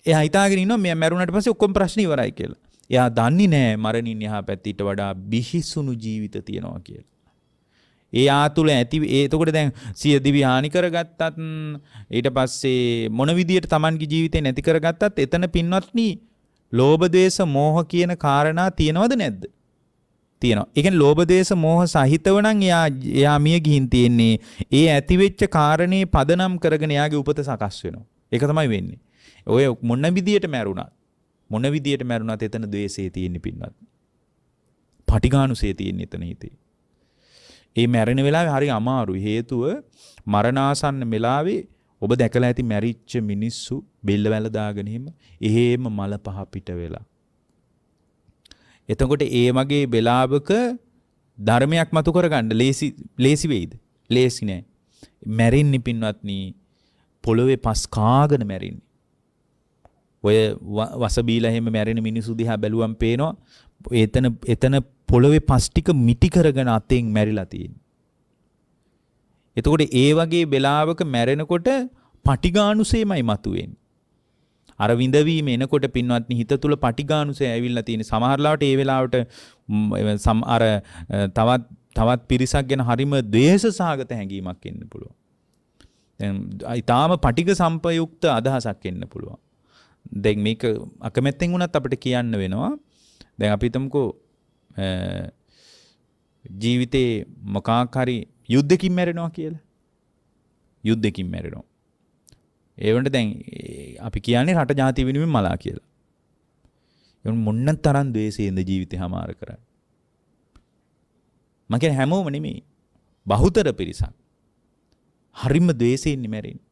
Speaker 1: එයා හිතාගෙන ඉන්නවා මෙයා මැරුණාට පස්සේ ඔක්කොම ප්‍රශ්න ඉවරයි කියලා. එයා දන්නේ නෑ මරණින් එහා පැත්තට වඩා බිහිසුණු ජීවිත තියෙනවා කියලා. ඒ ආතුල ඇති ඒතකොට දැන් සිය දිවි හානි කරගත්තත් ඊට පස්සේ මොන විදියට Tamanගේ ජීවිතේ නැති කරගත්තත් එතන පින්වත්නි ලෝභ දේශ මෝහ කියන காரணා තියෙනවද නැද්ද? තියෙනවා. ඒ කියන්නේ ලෝභ දේශ මෝහ සහිතව නම් එයා එයා මිය ගිහින් තියෙන්නේ. ඒ ඇති වෙච්ච කාරණේ පදනම් කරගෙන එයාගේ උපත සකස් වෙනවා. ඒක තමයි වෙන්නේ. ඔය මොන විදියට මැරුණත් මොන විදියට මැරුණත් එතන ද්වේෂය තියෙන්නේ පින්වත්. පටිඝානුසය තියෙන්නේ එතන හිතේ. ඒ මැරෙන වෙලාවේ හරි අමාරුයි. හේතුව මරණාසන්න වෙලාවේ ඔබ දැකලා ඇති මැරිච්ච මිනිස්සු බෙල්ල වැල දාගෙන හිම එහෙම මල පහ පිට වෙලා. එතකොට ඒ වගේ වෙලාවක ධර්මයක් මතු කරගන්න ලේසි ලේසි වෙයිද? ලේසි නෑ. මැරෙන්නේ පින්වත්නි පොළවේ පස් කාගෙන මැරෙන්නේ. ඔය වස බීලා හැම මැරෙන මිනිස්සු දිහා බැලුවම් පේනවා එතන එතන පොළවේ පස් ටික මිටි කරගෙන අතෙන් මැරිලා තියෙනවා. එතකොට ඒ වගේ වෙලාවක මැරෙනකොට පටිගානුසේමයි මතුවෙන්නේ. අර විඳවීම එනකොට පින්වත්නි හිත තුල පටිගානුසය ඇවිල්ලා තියෙන සමහරලාට ඒ වෙලාවට සම අර තවත් තවත් පිරිසක් ගැන හරිම ද්වේෂ සාගත හැඟීමක් එන්න පුළුවන්. දැන් ඊටාම පටිග සම්පයුක්ත අදහසක් එන්න පුළුවන්. දැන් මේක අකමැත්තෙන් වුණත් අපිට කියන්න වෙනවා. දැන් අපි හිතමුකෝ ජීවිතේ මොකක් හරි යුද්ධකින් මැරෙනවා කියලා. යුද්ධකින් මැරෙනවා. ඒ වුණට දැන් අපි කියන්නේ රට ජාතිය වෙනුවෙන් මලා කියලා. ඒ මොන්න තරම් द्वේෂයෙන්ද ජීවිතේ හමාර කරන්නේ. මම කියන්නේ හැමෝම නෙමෙයි. බහුතර පිරිසක්. හරිම द्वේෂයෙන් මැරෙන්නේ.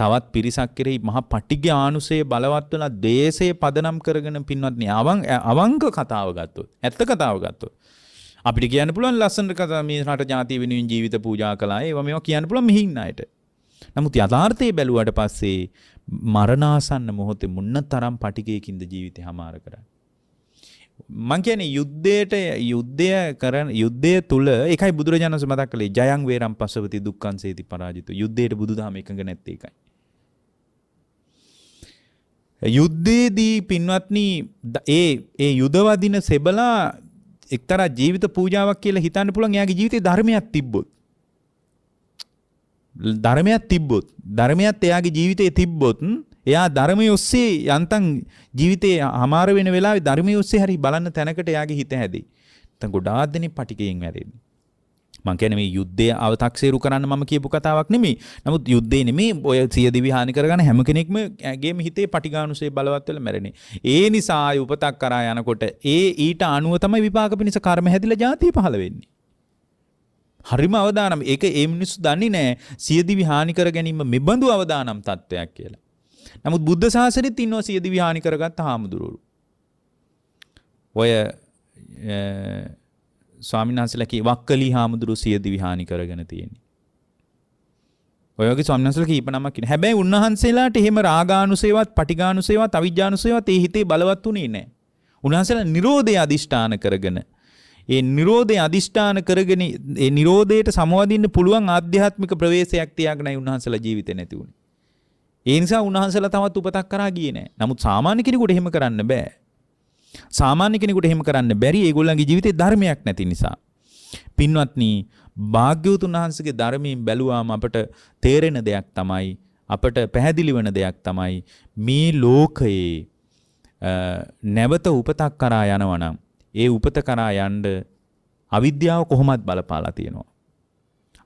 Speaker 1: තවත් පිරිසක් කෙරෙහි මහා පටිඝ ආනුසය බලවත් වෙලා ද්වේෂය පදනම් කරගෙන පින්වත්නි අවං අවංක කතාව ගත්තොත් ඇත්ත කතාව ගත්තොත් අපිට කියන්න පුළුවන් ලස්සන කතා මේ රට ජාතිය වෙනුවෙන් ජීවිත පූජා කළා ඒවා මේවා කියන්න පුළුවන් මිහින් අයට. නමුත් යථාර්ථයේ බැලුවට පස්සේ මරණාසන්න මොහොතේ මුන්නතරම් පටිඝයකින්ද ජීවිතය හමාර කරන්නේ. මං කියන්නේ යුද්ධයට යුද්ධය කරන යුද්ධය තුල එකයි බුදුරජාණන් වහන්සේ මතක් කළේ ජයං වේරම් පසවති දුක්ඛං සේති පරාජිතෝ යුද්ධයට බුදුදහම එකඟ නැත්තේ ඒකයි යුද්ධයේදී පින්වත්නි ඒ ඒ යුදවදින සෙබලා එක්තරා ජීවිත පූජාවක් කියලා හිතන්න පුළුවන් එයාගේ ජීවිතේ ධර්මයක් තිබ්බොත්. ධර්මයක් තිබ්බොත් ධර්මයක් එයාගේ ජීවිතේ තිබ්බොත් එයා ධර්මයේ ඔස්සේ යන්තම් ජීවිතේ හමාර වෙන වෙලාවේ ධර්මයේ ඔස්සේ හරි බලන්න තැනකට එයාගේ හිත හැදෙයි. නැත්නම් ගොඩාක් දෙනෙක් පටිකයෙන් වැරෙන්නේ. මං කියන්නේ මේ යුද්ධය අව탁සේරු කරන්න මම කියපු කතාවක් නෙමෙයි. නමුත් යුද්ධේ නෙමෙයි ඔය සියදිවි හානි කරගන්න හැම කෙනෙක්ම ඇගේම හිතේ පටිඝානුසේ බලවත් වෙලා මැරෙන්නේ. ඒ නිසා ආය උපතක් කරා යනකොට ඒ ඊට අනුව තමයි විපාක පිණිස කර්ම හැදිලා ಜಾතිය පහළ වෙන්නේ. හරිම අවදානම්. ඒක ඒ මිනිස්සු දන්නේ නැහැ. සියදිවි හානි කර ගැනීම මෙබඳු අවදානම් තත්වයක් කියලා. නමුත් බුද්ධ ශාසනෙත් ඉන්නවා සියදිවි හානි කරගත් හාමුදුරුවෝ. ඔය ස්වාමීන් වහන්සේලා කී වක්කලි හාමුදුරු සිය දිවිහානි කරගෙන තියෙන්නේ. ඔය වගේ ස්වාමීන් වහන්සේලා කීප නමක් කියන. හැබැයි උන්වහන්සේලාට එහෙම රාගානුසේවත්, පටිඝානුසේවත්, අවිජ්ජානුසේවත් ඒ හිතේ බලවත් උනේ නැහැ. උන්වහන්සේලා Nirodhe අදිෂ්ඨාන කරගෙන ඒ Nirodhe අදිෂ්ඨාන කරගෙන ඒ Nirodheට සමවදින්න පුළුවන් ආධ්‍යාත්මික ප්‍රවේශයක් තියාගෙනයි උන්වහන්සේලා ජීවිතේ නැති වුනේ. ඒ නිසා උන්වහන්සේලා තවත් උපතක් කරා ගියේ නැහැ. නමුත් සාමාන්‍ය කෙනෙකුට එහෙම කරන්න බෑ. සාමාන්‍ය කෙනෙකුට එහෙම කරන්න බැරි ඒගොල්ලන්ගේ ජීවිතේ ධර්මයක් නැති නිසා. පින්වත්නි, භාග්‍යවතුන් වහන්සේගේ ධර්මයෙන් බැලුවාම අපට තේරෙන දෙයක් තමයි අපට පැහැදිලි වෙන දෙයක් තමයි මේ ලෝකයේ නැවත උපතක් කරා යනවනම් ඒ උපත කරා යන්න අවිද්‍යාව කොහොමත් බලපාලා තියෙනවා.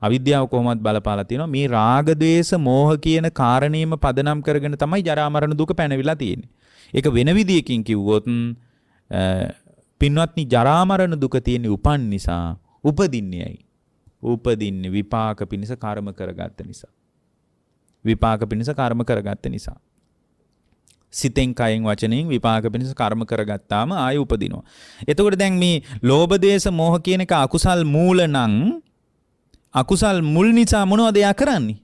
Speaker 1: අවිද්‍යාව කොහොමත් බලපාලා තියෙනවා මේ රාග ద్వේස මෝහ කියන කාරණේම පදනම් කරගෙන තමයි ජරා මරණ දුක පැනවිලා තියෙන්නේ. ඒක වෙන විදියකින් කිව්වොත් පින්වත්නි ජරා මරණ දුක තියෙන උපන් නිසා උපදින්නේයි. උපදින්නේ විපාක පිණිස කර්ම කරගත්ත නිසා. විපාක පිණිස කර්ම කරගත්ත නිසා. සිතෙන් කයෙන් වචනයෙන් විපාක පිණිස කර්ම කරගත්තාම ආය උපදිනවා. එතකොට දැන් මේ ලෝභ දේශ මෝහ කියන එක අකුසල් මූල නම් අකුසල් මුල් නිසා මොනවද එයා කරන්නේ?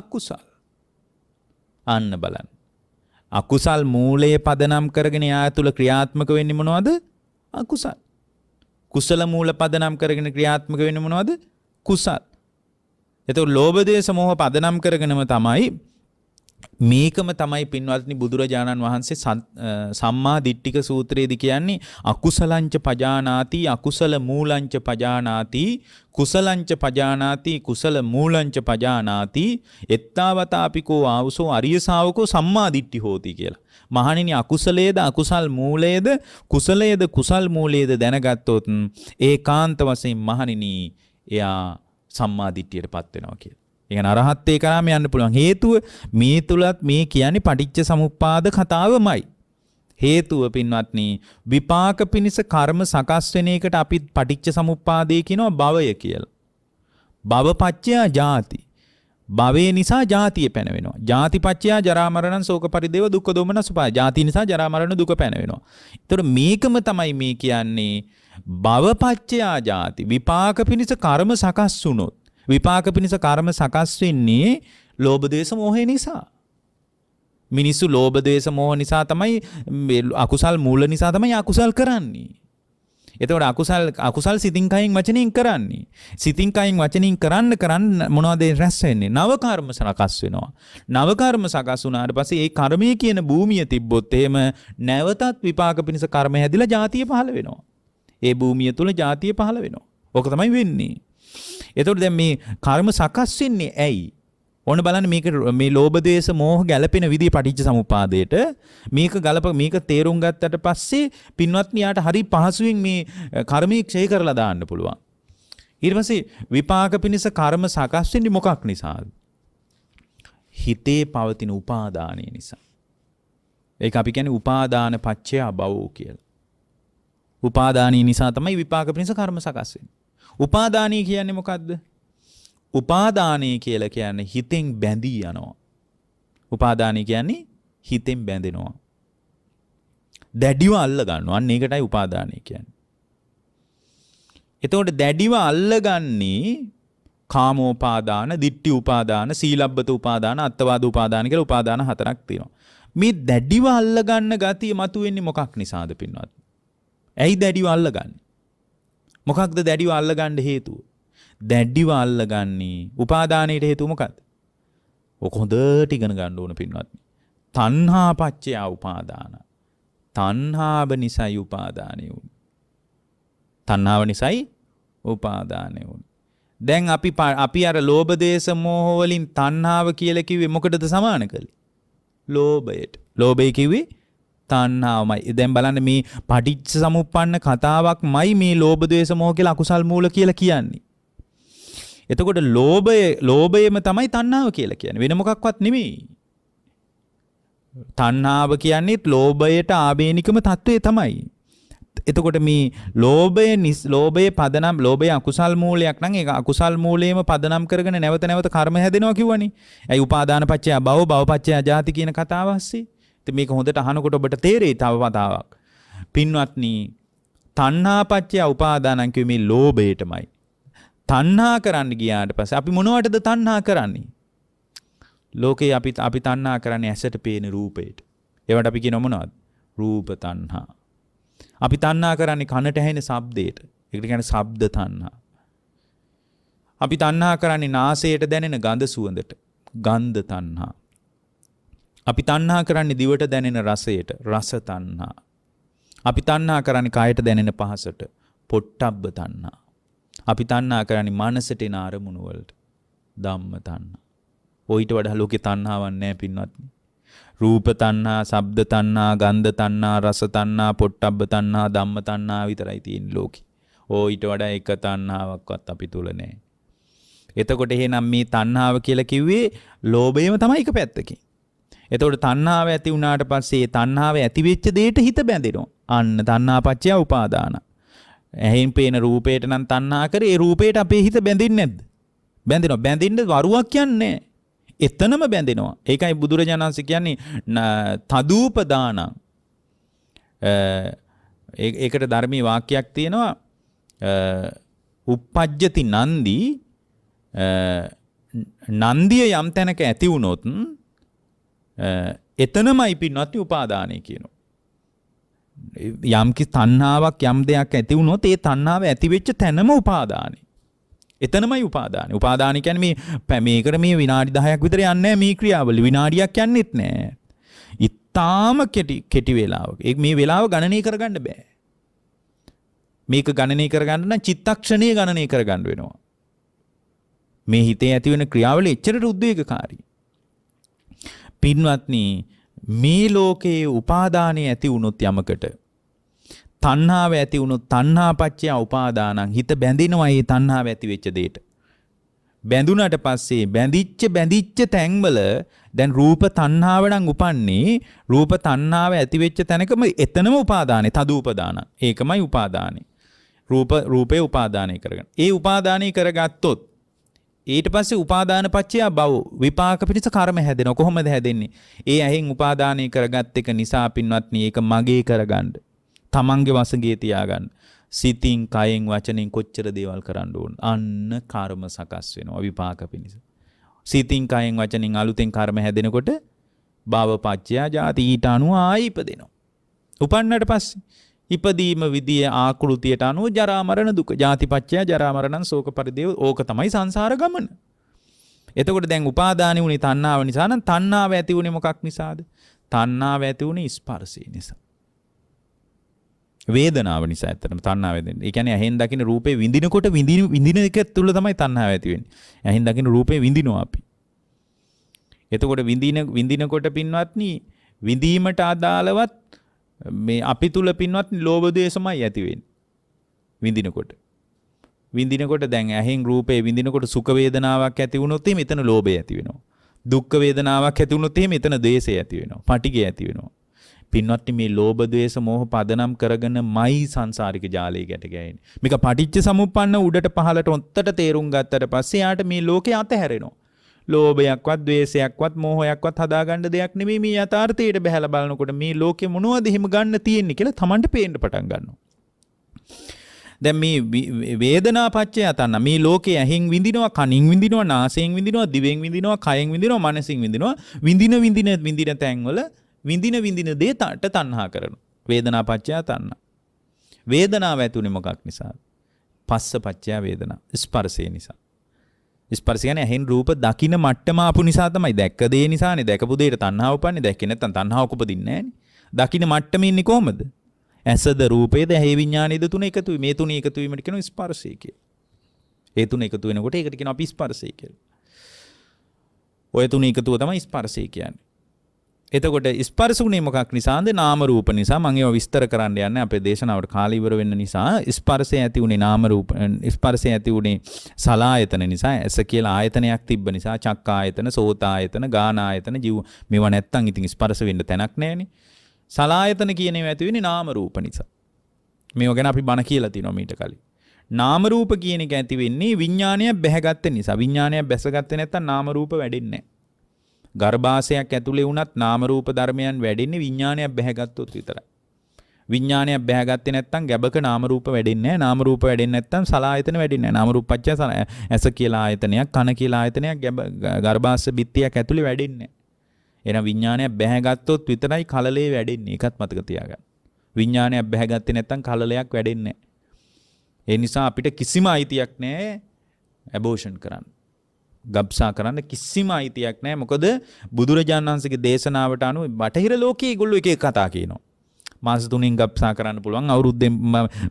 Speaker 1: අකුසල්. අන්න බලන්න. අකුසල් මූලයේ පදනම් කරගෙන යා තුළ ක්‍රියාත්මක වෙන්නේ මොනවද? අකුසල්. කුසල මූල පදනම් කරගෙන ක්‍රියාත්මක වෙන්නේ මොනවද? කුසල්. එතකොට ලෝභ දේශ මොහ පදනම් කරගෙනම තමයි මේකම තමයි පින්වත්නි බුදුරජාණන් වහන්සේ සම්මා දිට්ඨික සූත්‍රයේදී කියන්නේ අකුසලංච පජානාති අකුසල මූලංච පජානාති කුසලංච පජානාති කුසල මූලංච පජානාති එත්තාවතාපිකෝ ආවුසෝ අරිය ශාවකෝ සම්මා දිට්ඨි හෝති කියලා. මහණෙනි අකුසලයේද අකුසල් මූලයේද කුසලයේද කුසල් මූලයේද දැනගත්තොත් ඒකාන්ත වශයෙන් මහණෙනි එයා සම්මා දිට්ඨියටපත් වෙනවා කියලා. ඒ අරහත්තේ කරාම යන්න පුළුවන් හේතුව මේ තුලත් මේ කියන්නේ පටිච්ච සමුප්පාද කතාවමයි. හේතුව පින්වත්නි විපාක පිණිස කර්ම සකස් වෙන එකට අපි පටිච්ච සමුප්පාදේ කියනවා භවය කියලා. භවපච්චයා ජාති. භවය නිසා ජාතිය පැනවෙනවා. ජාතිපච්චයා ජරා මරණ ශෝක පරිදේව දුක්ඛ දෝමන සුපා. ජාති නිසා ජරා මරණ දුක පැනවෙනවා. ඒතර මේකම තමයි මේ කියන්නේ භවපච්චයා ජාති. විපාක පිණිස කර්ම සකස් වුණොත් විපාක පිණිස කර්ම සකස් වෙන්නේ ලෝභ දේශ මොහේ නිසා. මිනිස්සු ලෝභ දේශ මොහ නිසා තමයි අකුසල් මූල නිසා තමයි අකුසල් කරන්නේ. එතකොට අකුසල් අකුසල් සිතින් කයින් වචනින් කරන්නේ. සිතින් කයින් වචනින් කරන්න කරන්න මොනවද රැස් වෙන්නේ? නව කර්ම සකස් වෙනවා. නව කර්ම සකස් වුණාට පස්සේ ඒ කර්මය කියන භූමිය තිබ්බොත් එහෙම නැවතත් විපාක පිණිස කර්ම හැදිලා ජාතිය පහළ වෙනවා. ඒ භූමිය තුල ජාතිය පහළ වෙනවා. ඕක තමයි වෙන්නේ. එතකොට දැන් මේ කර්ම සකස් වෙන්නේ ඇයි? ඕන බලන්න මේක මේ ලෝභ දේශ මෝහ ගැළපෙන විදිහ පටිච්ච සමුපාදයට මේක ගලප මේක තේරුම් ගත්තට පස්සේ පින්වත්නි යාට හරි පහසුවෙන් මේ කර්මයේ ක්ෂය කරලා දාන්න පුළුවන්. ඊට පස්සේ විපාක පිණිස කර්ම සකස් වෙන්නේ මොකක් නිසාද? හිතේ පවතින උපාදානය නිසා. ඒක අපි කියන්නේ උපාදාන පච්චය බවෝ කියලා. උපාදානය නිසා තමයි විපාක පිණිස කර්ම සකස් වෙන්නේ. උපාදානය කියන්නේ මොකක්ද? උපාදානය කියලා කියන්නේ හිතෙන් බැඳී යනවා. උපාදානය කියන්නේ හිතෙන් බැඳෙනවා. දැඩිව අල්ල ගන්නවා. අන්න ඒකටයි උපාදානය කියන්නේ. එතකොට දැඩිව අල්ලගන්නේ කාමෝපාදාන, ditthi උපාදාන, සීලබ්බත උපාදාන, අත්තවාද උපාදාන කියලා උපාදාන හතරක් තියෙනවා. මේ දැඩිව අල්ලගන්න ගතිය මතුවෙන්නේ මොකක් නිසාද පින්වත්? ඇයි දැඩිව අල්ලගන්නේ? මොකක්ද දැඩිව අල්ලගන්න හේතුව? දැඩිව අල්ලගන්නේ උපාදානයේ හේතුව මොකක්ද? ඔක හොඳට ඉගෙන ගන්න ඕන පින්වත්නි. තණ්හා පච්චය උපාදාන. තණ්හාව නිසායි උපාදානය උනේ. තණ්හාව නිසායි උපාදානය උනේ. දැන් අපි අපි අර ලෝභ දේශ මෝහ වලින් තණ්හාව කියලා කිව්වේ මොකටද සමාන කළේ? ලෝභයට. ලෝභය කිව්වේ තණ්හාවමයි. දැන් බලන්න මේ පටිච්ච සමුප්පන්න කතාවක්මයි මේ ලෝභ ද්වේෂ මොහ කියලා අකුසල් මූල කියලා කියන්නේ. එතකොට ලෝභය ලෝභයම තමයි තණ්හාව කියලා කියන්නේ. වෙන මොකක්වත් නෙමෙයි. තණ්හාව කියන්නේ ලෝභයට ආවේනිකම తත්වයේ තමයි. එතකොට මේ ලෝභය ලෝභයේ පදනම් ලෝභය අකුසල් මූලයක් නම් ඒක අකුසල් මූලයේම පදනම් කරගෙන නැවත නැවත කර්ම හැදෙනවා කිව්වනේ. ඇයි උපාදාන පත්‍ය භව භව පත්‍ය ජාති කියන කතාව ඇස්සේ? ඉතින් මේක හොඳට අහනකොට ඔබට තේරෙයි තව වතාවක්. පින්වත්නි, තණ්හාපච්චය උපාදානං කිව්වේ මේ ලෝභයටමයි. තණ්හා කරන්න ගියාට පස්සේ අපි මොනවටද තණ්හා කරන්නේ? ලෝකේ අපි අපි තණ්හා කරන්නේ ඇසට පේන රූපයට. ඒවට අපි කියනවා මොනවද? රූප තණ්හා. අපි තණ්හා කරන්නේ කනට ඇහෙන ශබ්දයට. ඒකට කියන්නේ ශබ්ද තණ්හා. අපි තණ්හා කරන්නේ නාසයට දැනෙන ගඳ සුවඳට. ගන්ධ තණ්හා. අපි තණ්හා කරන්නේ දිවට දැනෙන රසයට, රස තණ්හා. අපි තණ්හා කරන්නේ කායට දැනෙන පහසට, පොට්ටබ්බ තණ්හා. අපි තණ්හා කරන්නේ මනසට එන අරමුණු වලට, ධම්ම තණ්හා. ඔయిత වඩා ලෝකේ තණ්හාවක් නැහැ පින්වත්නි. රූප තණ්හා, ශබ්ද තණ්හා, ගන්ධ තණ්හා, රස තණ්හා, පොට්ටබ්බ තණ්හා, ධම්ම තණ්හා විතරයි තියෙන්නේ ලෝකේ. ඕ වඩා එක තණ්හාවක්වත් අපි තුල නැහැ. එතකොට එහෙනම් මේ තණ්හාව කියලා කිව්වේ ලෝභයම තමයි එක පැත්තකින්. එතකොට තණ්හාව ඇති වුණාට පස්සේ තණ්හාව ඇති වෙච්ච දෙයට හිත බැඳෙනවා. අන්න තණ්හාපච්චය උපාදාන. ඇහෙන් පේන රූපයට නම් තණ්හා කරේ ඒ රූපයට අපේ හිත බැඳෙන්නේ නැද්ද? බැඳෙනවා. බැඳින්න වරුවක් කියන්නේ එතනම බැඳෙනවා. ඒකයි බුදුරජාණන්සේ කියන්නේ තදූපදානං. ඒකට ධර්මී වාක්‍යයක් තියෙනවා. uppajjati nandi නන්දිය යම් තැනක ඇති වුණොත් එතනමයි පින්වත් උපාදානය කියනවා. යම්කි තණ්හාවක් යම් දෙයක් ඇති වුණොත් ඒ තණ්හාව ඇති වෙච්ච තැනම උපාදානයි. එතනමයි උපාදානයි. උපාදානය කියන්නේ මේ මේකට මේ විනාඩි 10ක් විතර යන්නේ මේ ක්‍රියාවලිය. විනාඩියක් යන්නෙත් නෑ. ඉතාම කෙටි කෙටි වේලාවක. මේ වේලාව ගණනය කරගන්න බෑ. මේක ගණනය කරගන්න නම් චිත්තක්ෂණයේ ගණනය කරගන්න වෙනවා. මේ හිතේ ඇතිවෙන ක්‍රියාවලිය එච්චරට උද්වේගකාරී. පින්වත්නි මේ ලෝකයේ උපාදානය ඇති වුණොත් යමකට තණ්හාව ඇති වුණොත් තණ්හාපච්චය උපාදානං හිත බැඳෙනවා ඒ තණ්හාව ඇති වෙච්ච දෙයට බැඳුනට පස්සේ බැඳිච්ච බැඳිච්ච තැන්වල දැන් රූප තණ්හාව නම් උපන්නේ රූප තණ්හාව ඇති වෙච්ච තැනකම එතනම උපාදානේ තදු උපාදානං ඒකමයි උපාදානේ රූප රූපේ උපාදානය කරගෙන ඒ උපාදානය කරගත්තොත් ඊට පස්සේ උපාදාන පච්චයා බව විපාක පිණිස කර්ම හැදෙනවා. කොහොමද හැදෙන්නේ? ඒ ඇහෙන් උපාදානය කරගත් එක නිසා පින්වත්නි ඒක මගේ කරගන්න. තමන්ගේ වශගේ තියාගන්න. සිතින්, කයෙන්, වචනෙන් කොච්චර දේවල් කරන්න ඕන. අන්න කර්ම සකස් වෙනවා විපාක පිණිස. සිතින්, කයෙන්, වචනෙන් අලුතෙන් කර්ම හැදෙනකොට භව පච්චයා ජාති ඊට අනුව ආයි ඉපදෙනවා. උපන්නට පස්සේ ඉපදීම විදිය ආකෘතියට අනුව ජරාමරණ දුක ජාතිපච්චය ජරාමරණන් සෝක පරිදේව ඕක තමයි සංසාර ගමන. එතකොට දැන් උපාදාන වුණේ තණ්හාව නිසා නම් තණ්හාව ඇති වුණේ මොකක් නිසාද? තණ්හාව ඇති වුණේ ස්පර්ශය නිසා. වේදනාව නිසා ඇත්තටම තණ්හාව වෙදෙන්නේ. ඒ කියන්නේ ඇහෙන් දකින රූපේ විඳිනකොට විඳින විඳින එක තුල තමයි තණ්හාව ඇති වෙන්නේ. ඇහෙන් දකින රූපේ විඳිනවා අපි. එතකොට විඳින විඳිනකොට පින්වත්නි විඳීමට අදාළවත් මේ අපි තුල පින්වත් ලෝභ දේශමයි ඇති වෙන්නේ. විඳිනකොට. විඳිනකොට දැන් ඇහෙන් රූපේ විඳිනකොට සුඛ වේදනාවක් ඇති වුණොත් එහේ මෙතන ලෝභය ඇති වෙනවා. දුක්ඛ වේදනාවක් ඇති වුණොත් එහේ මෙතන ද්වේෂය ඇති වෙනවා. පටිගය ඇති වෙනවා. පින්වත්නි මේ ලෝභ ද්වේෂ මෝහ පදනම් කරගෙනමයි සංසාරික ජාලයේ ගැට ගැහෙන්නේ. මේක පටිච්ච සමුප්පන්න උඩට පහලට ඔත්තට තේරුම් ගත්තට පස්සේ යාට මේ ලෝකේ අතහැරෙනවා. ලෝභයක්වත් ද්වේෂයක්වත් මෝහයක්වත් හදාගන්න දෙයක් නෙමෙයි මේ යථාර්ථයට බහැලා බලනකොට මේ ලෝකෙ මොනවද හිම ගන්න තියෙන්නේ කියලා Tamanට පේන්න පටන් ගන්නවා. දැන් මේ වේදනා පච්චය තන්න මේ ලෝකේ ඇහෙන් විඳිනවා කනින් විඳිනවා නාසයෙන් විඳිනවා දිවෙන් විඳිනවා කයෙන් විඳිනවා මනසින් විඳිනවා විඳින විඳින විඳින තැන්වල විඳින විඳින දේ තට තණ්හා කරනවා. වේදනා පච්චය තන්න. වේදනාව ඇතුනේ මොකක් නිසාද? පස්ස පච්චය වේදනා ස්පර්ශය නිසා. ස්පර්ශ කියන්නේ ඇහෙන් රූප දකින මට්ටම ආපු නිසා තමයි දැක්ක දේ නිසානේ දැකපු දෙයට තණ්හාව උපන්නේ දැක්කේ නැත්නම් තණ්හාවක් උපදින්නේ නැහනේ දකින මට්ටමේ ඉන්නේ කොහමද ඇසද රූපේද ඇහි විඥානේද තුන එකතුයි මේ තුන එකතු වීමට කියනවා ස්පර්ශය කියලා ඒ තුන එකතු වෙනකොට ඒකට කියනවා අපි ස්පර්ශය කියලා ඔය තුන එකතුව තමයි ස්පර්ශය කියන්නේ එතකොට ස්පර්ශුනේ මොකක් නිසාද නාම රූප නිසා මම ඒව විස්තර කරන්න යන්නේ අපේ දේශනාවට කාලය ඉවර වෙන්න නිසා ස්පර්ශය ඇති උනේ නාම රූප ස්පර්ශය ඇති උනේ සලායතන නිසා ඇස කියලා ආයතනයක් තිබ්බ නිසා චක් ආයතන සෝත ආයතන ගාන ආයතන ජීව මේවා නැත්තම් ඉතින් ස්පර්ශ වෙන්න තැනක් නැහැනේ සලායතන කියන ඒවා ඇති වෙන්නේ නාම රූප නිසා මේවා ගැන අපි බණ කියලා තිනවා මීට කලින් නාම රූප කියන එක ඇති වෙන්නේ විඥානය බැහැගත්ත නිසා විඥානය බැසගත්තේ නැත්තම් නාම රූප වැඩෙන්නේ නැහැ ගර්භාෂයක් ඇතුලේ වුණත් නාම රූප ධර්මයන් වැඩෙන්නේ විඥානයක් බැහැගත්තොත් විතරයි. විඥානයක් බැහැගත්තේ නැත්නම් ගැබක නාම රූප වැඩෙන්නේ නැහැ. නාම රූප වැඩෙන්නේ නැත්නම් සලායතන වැඩෙන්නේ නැහැ. නාම රූපච්චය ඇස කියලා ආයතනයක්, කන කියලා ආයතනයක් ගැබ ගර්භාෂ බිත්තියක් ඇතුලේ වැඩෙන්නේ නැහැ. එහෙනම් විඥානයක් බැහැගත්තොත් විතරයි කලලේ වැඩෙන්නේ. ඒකත් මතක තියාගන්න. විඥානයක් බැහැගත්තේ නැත්නම් කලලයක් වැඩෙන්නේ නැහැ. ඒ නිසා අපිට කිසිම අයිතියක් නැහැ ඇබෝෂන් කරන්න. ගබ්සා කරන්න කිසිම අයිතියක් නෑ මොකද බුදුරජාණන්සගේ දේශනාවට අනුව බටහිර ලෝකයේ ගොල්ලු එක කතා කියනවා. මාස තුනින් ගබ්සා කරන්න පුළුවන් අවුරුද්දෙන්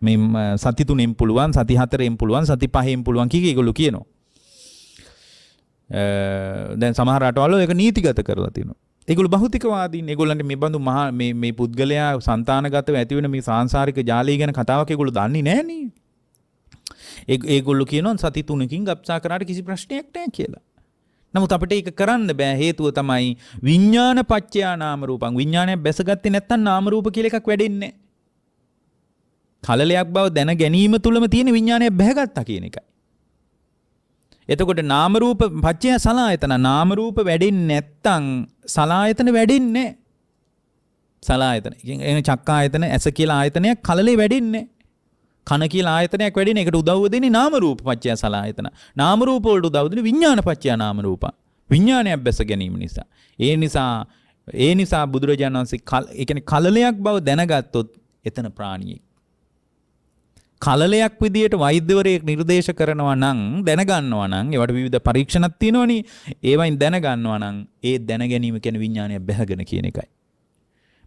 Speaker 1: මේ සති තුනෙන් පුළුවන් සති හතරෙන් පුළුවන් සති පහෙන් පුළුවන් කිය ඒගොල්ලෝ කියනවා. දැන් සමහර රටවල ඒක නීතිගත කරලා තියෙනවා. ඒගොල්ලෝ භෞතිකවාදීන් ඒගොල්ලන්ට මේ බඳු මහා මේ මේ පුද්ගලයා సంతానගතව ඇති වෙන මේ සාංශාරික ජාලය ගැන කතාවක් ඒගොල්ලෝ දන්නේ නෑනේ. ඒගොල්ලු කියනොන් සති තුනකින් ගප්සා කරට කිසි ප්‍රශ්නයක්ටය කියලා. නමුත් අපට ඒක කරන්න බෑ හේතුව තමයි විඤ්ඥාන පච්චයා නාමරූපන් විඤ්ඥානය බැසගත්ත නැත්තන් නාමරූප කියල එකක් වැඩෙන්නේ. කලලයක් බව දැන ගැනීම තුළම තියෙන විඤ්ඥානය බැහගත්තා කියන එකයි. එතකොට නාමරූප පච්චය සලායතන නාමරූප වැඩින් නැත්තං සලායතන වැඩින්නේ සලායතන එ චක්කා ආයතන ඇස කියලා ආයතනයක් කලලේ වැඩින්නේ කන කියලා ආයතනයක් වැඩින එකට උදව්ව දෙන්නේ නාම රූප පත්‍ය සලායතන. නාම රූප වලට උදව් දෙන්නේ විඥාන පත්‍ය නාම රූප. විඥානය අභ්‍යස ගැනීම නිසා. ඒ නිසා ඒ නිසා බුදුරජාණන් වහන්සේ ඒ කියන්නේ කලලයක් බව දැනගත්තොත් එතන ප්‍රාණියෙක්. කලලයක් විදියට වෛද්‍යවරයෙක් නිර්දේශ කරනවා නම් දැනගන්නවා නම් ඒවට විවිධ පරීක්ෂණත් තියෙනවනේ ඒවයින් දැනගන්නවා නම් ඒ දැනගැනීම කියන්නේ විඥානය බැහැගෙන කියන එකයි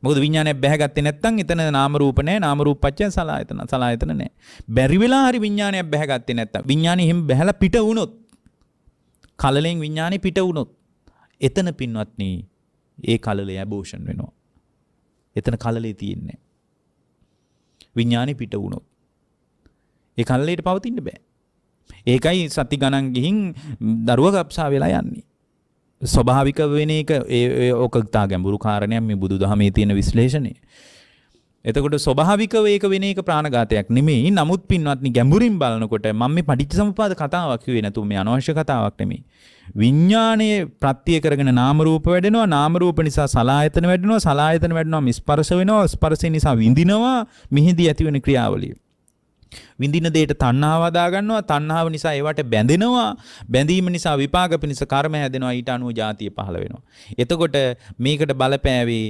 Speaker 1: මොකද විඥානයක් බැහැගත්තේ නැත්නම් එතන නාම රූප නැහැ නාම රූප පච්චය සලායතන සලායතන නැහැ බැරි වෙලා හරි විඥානයක් බැහැගත්තේ නැත්නම් විඥානේ එහෙම බැහැලා පිට වුණොත් කලලෙන් විඥානේ පිට වුණොත් එතන පින්වත්නි ඒ කලලේ ඇබෝෂන් වෙනවා එතන කලලේ තියෙන්නේ විඥානේ පිට වුණොත් ඒ කලලේට පවතින්න බෑ ඒකයි සති ගණන් ගිහින් දරුවා ගප්සා වෙලා යන්නේ ස්වභාවික වෙන එක ඒ ඕකතා ගැඹුරු කාරණයක් මේ බුදු දහමේ තියෙන විශ්ලේෂණය. එතකොට ස්වභාවිකව ඒක වෙන එක ප්‍රාණඝාතයක් නෙමෙයි. නමුත් පින්වත්නි ගැඹුරින් බලනකොට මම මේ පටිච්චසමුපාද කතාවක් කිව්වේ නැතුව මේ අනවශ්‍ය කතාවක් නෙමෙයි. විඥානයේ ප්‍රත්‍ය කරගෙන නාම රූප වැඩෙනවා. නාම රූප නිසා සලායතන වැඩෙනවා. සලායතන වැඩෙනවා. ස්පර්ශ වෙනවා. ස්පර්ශය නිසා විඳිනවා. මිහිදී ඇතිවෙන ක්‍රියාවලිය. විඳින දෙයට තණ්හාව අදාගන්නවා තණ්හාව නිසා ඒවට බැඳෙනවා බැඳීම නිසා විපාක පිණිස කර්ම හැදෙනවා ඊට අනුව ಜಾතිය පහළ වෙනවා එතකොට මේකට බලපෑවේ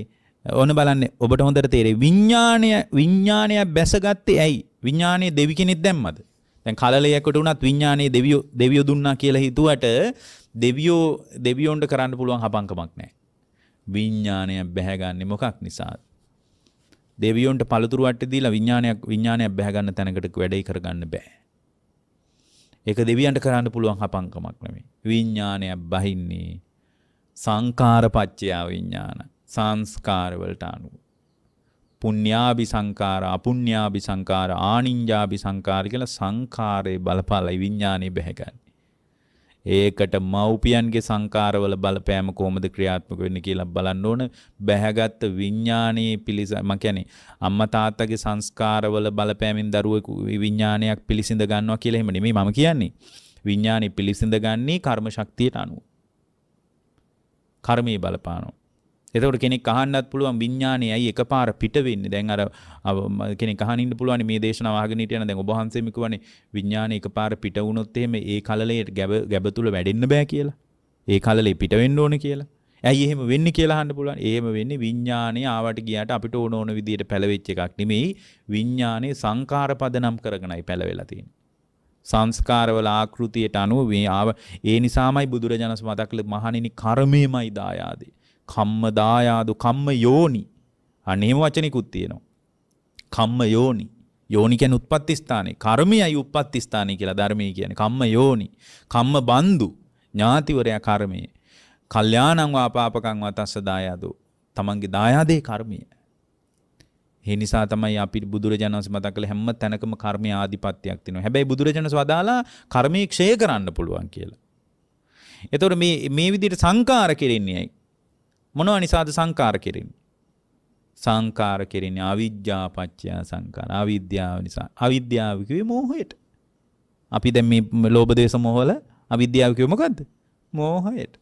Speaker 1: ඕන බලන්න ඔබට හොඳට තේරේ විඥාණය විඥාණය බැසගත්තේ ඇයි විඥාණය දෙවි කෙනෙක් දැම්මද දැන් කලලයකට උනත් විඥාණය දෙවියෝ දෙවියෝ දුන්නා කියලා හිතුවට දෙවියෝ දෙවියොන්ට කරන්න පුළුවන් හපංකමක් නැහැ විඥාණය බැහැගන්නේ මොකක් නිසාද දෙවියොන්ට පළතුරුවට දීලා විඥානයක් විඥානයක් බැහැගන්න තැනකට වැඩේ කරගන්න බෑ. ඒක දෙවියන්ට කරන්න පුළුවන් හපංකමක් නෙමෙයි. විඥානයක් බහින්නේ සංකාරපච්චය විඥාන සංස්කාර වලට අනුව. පුඤ්ඤාභි සංකාර, අපුඤ්ඤාභි සංකාර, ආනිඤ්ඤාභි සංකාර කියලා සංකාරයේ බලපාලයි විඥානේ බැහැගන්නේ. ඒකට මව්පියන්ගේ සංකාරවල බලපෑම කොහොමද ක්‍රියාත්මක වෙන්නේ කියලා බලන්න ඕන. බැහැගත් විඥානයේ පිලිස මම කියන්නේ අම්මා තාත්තගේ සංස්කාරවල බලපෑමෙන් දරුවෙකු විඥානයක් පිළිසිඳ ගන්නවා කියලා එහෙම නෙමෙයි මම කියන්නේ. විඥානේ පිළිසිඳ ගන්නේ කර්ම ශක්තියට අනුව. කර්මයේ බලපානවා. එතකොට කෙනෙක් අහන්නත් පුළුවන් විඥානය ඇයි එකපාර පිට වෙන්නේ? දැන් අර කෙනෙක් අහන්න ඉන්න පුළුවන් මේ දේශනාව අහගෙන හිටියන දැන් ඔබ වහන්සේම කිව්වනේ විඥානය එකපාර පිට වුණොත් එහෙම ඒ කලලයට ගැබ ගැබ තුල වැඩෙන්න බෑ කියලා. ඒ කලලේ පිට වෙන්න ඕනේ කියලා. ඇයි එහෙම වෙන්නේ කියලා අහන්න පුළුවන්. එහෙම වෙන්නේ විඥානය ආවට ගියාට අපිට ඕන ඕන විදියට පැලවෙච්ච එකක් නෙමෙයි. විඥානේ සංකාර පදනම් කරගෙනයි පැලවෙලා තියෙන්නේ. සංස්කාරවල ආකෘතියට අනුව මේ ආව ඒ නිසාමයි බුදුරජාණන් මතක් කළ මහණෙනි කර්මයමයි දායාදේ. කම්ම දායාදු කම්ම යෝනි. අනේම වචනිකුත් තියෙනවා. කම්ම යෝනි. යෝනි කියන්නේ උත්පත්ති ස්ථානේ. කර්මයයි උත්පත්ති ස්ථානේ කියලා ධර්මයේ කියන්නේ. කම්ම යෝනි. කම්ම බන්දු. ඥාතිවරයා කර්මයේ. කල්යාණං වාපාපකං වතස්ස දායාදෝ. තමන්ගේ දායාදේ කර්මය. ඒ නිසා තමයි අපිට බුදුරජාණන් වහන්සේ මතක් කළ හැම තැනකම කර්මය ආධිපත්‍යයක් තියෙනවා. හැබැයි බුදුරජාණන් සවදාලා කර්මයේ ක්ෂය කරන්න පුළුවන් කියලා. එතකොට මේ මේ විදිහට සංකාර කෙරෙන්නේ ඇයි? මොනව නිසාද සංකාර කෙරෙන්නේ? සංකාර කෙරෙන්නේ අවිජ්ජා පත්‍ය සංකාර. අවිද්‍යාව නිසා. අවිද්‍යාව කිව්වේ මෝහයට. අපි දැන් මේ ලෝභ දේශ මොහවල අවිද්‍යාව කිව්වේ මොකද්ද? මෝහයට.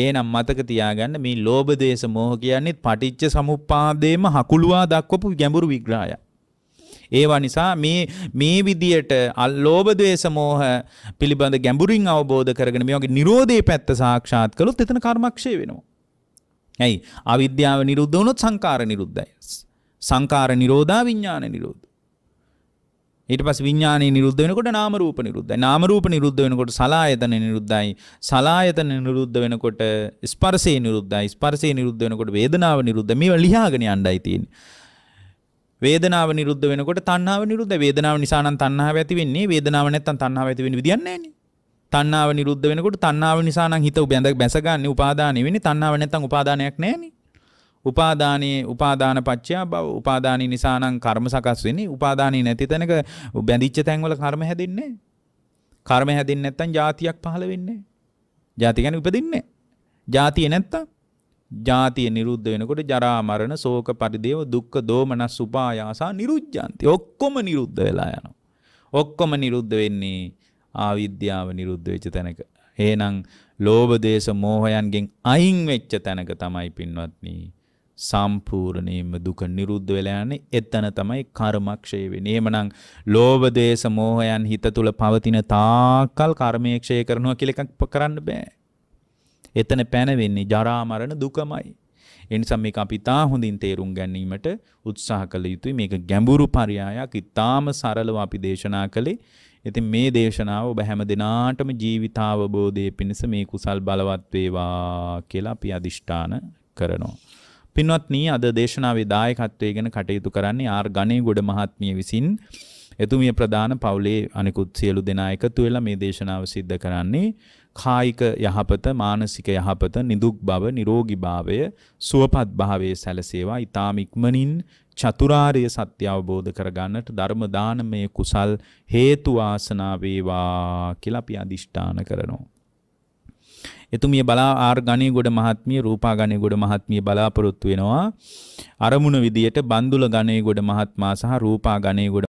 Speaker 1: එහෙනම් මතක තියාගන්න මේ ලෝභ දේශ මොහ කියන්නේ පටිච්ච සමුප්පාදයේම හකුළුවා දක්වපු ගැඹුරු විග්‍රහයක්. ඒවා නිසා මේ මේ විදියට අලෝභ ද්වේෂ මෝහ පිළිබඳ ගැඹුරින් අවබෝධ කරගෙන මේ වගේ Nirodhe පැත්ත සාක්ෂාත් කළොත් එතන කර්මක්ෂය වෙනවා. ඇයි අවිද්‍යාව නිරුද්ධ වුණොත් සංකාර නිරුද්ධයි. සංකාර නිරෝධා විඥාන නිරෝධ. ඊට පස්සේ විඥානය නිරුද්ධ වෙනකොට නාම රූප නිරුද්ධයි. නාම රූප නිරුද්ධ වෙනකොට සලායතන නිරුද්ධයි. සලායතන නිරුද්ධ වෙනකොට ස්පර්ශය නිරුද්ධයි. ස්පර්ශය නිරුද්ධ වෙනකොට වේදනාව නිරුද්ධයි. මේවා ලියාගෙන යණ්ඩයි තියෙන්නේ. වේදනාව නිරුද්ධ වෙනකොට තණ්හාව නිරුද්ධයි. වේදනාව නිසා නම් තණ්හාව ඇති වෙන්නේ. වේදනාව නැත්තම් තණ්හාව ඇති වෙන්න විදියක් නැහැ නේ. තන්නාව නිරුද්ධ වෙනකොට තන්නාව නිසා නම් හිත බැඳ බැසගන්න උපාදානය වෙන්නේ තන්නාව නැත්තම් උපාදානයක් නැහෙනේ. උපාදානයේ උපාදාන පත්‍ය බව උපාදානය නිසා නම් කර්ම සකස් වෙන්නේ. උපාදානය නැති තැනක බැඳිච්ච තැන්වල කර්ම හැදෙන්නේ කර්ම හැදෙන්නේ නැත්තම් જાතියක් පහළ වෙන්නේ ජාති කියන්නේ උපදින්නේ. ජාතිය නැත්තම් ජාතිය නිරුද්ධ වෙනකොට ජරා මරණ ශෝක පරිදේව දුක්ඛ දෝමනස් උපායාසා නිරුද්ධාන්ති ඔක්කොම නිරුද්ධ වෙලා යනවා. ඔක්කොම නිරුද්ධ වෙන්නේ ආවිද්‍යාව නිරුද්ධ වෙච්ච තැනක. එහෙනම් ලෝභ දේශ මෝහයන්ගෙන් අයින් වෙච්ච තැනක තමයි පින්වත්නි සම්පූර්ණයෙන්ම දුක නිරුද්ධ වෙලා යන්නේ එතන තමයි කර්මක්ෂය වෙන්නේ. එහෙමනම් ලෝභ දේශ මෝහයන් හිත තුල පවතින තාකල් කර්මයේ ක්ෂය කරනවා කියලා එකක් කරන්න බෑ. එතන පැනවෙන්නේ ජරා මරණ දුකමයි. ඒ නිසා මේක අපි තා හොඳින් තේරුම් ගැනීමට උත්සාහ කළ යුතුයි. මේක ගැඹුරු පරයයක්. ඊටාම සරලව අපි දේශනා කළේ ඉතින් මේ දේශනාව ඔබ හැම දිනාටම ජීවිතාවබෝධයේ පිණිස මේ කුසල් බලවත් වේවා කියලා අපි අදිෂ්ඨාන කරනවා. පින්වත්නි අද දේශනාවේ දායකත්වයේගෙන කටයුතු කරන්නේ ආර් ගණේගොඩ මහත්මිය විසින් එතුමිය ප්‍රධාන පවුලේ අනිකුත් සියලු දෙනා එකතු වෙලා මේ දේශනාව සිද්ධ කරන්නේ කායික යහපත මානසික යහපත නිදුක් බව නිරෝගී භාවය සුවපත් භාවයේ සැලසේවා ඊ타ම ඉක්මනින් චතුරාර්ය සත්‍ය අවබෝධ කරගන්නට ධර්ම දානමය කුසල් හේතු වාසනා වේවා කියලා අපි අදිෂ්ඨාන කරනවා. එතුමිය බලා ආර් ගණේගොඩ මහත්මිය රූපා ගණේගොඩ මහත්මිය බලාපොරොත්තු වෙනවා අරමුණ විදියට බන්දුල ගණේගොඩ මහත්මයා සහ රූපා ගණේගොඩ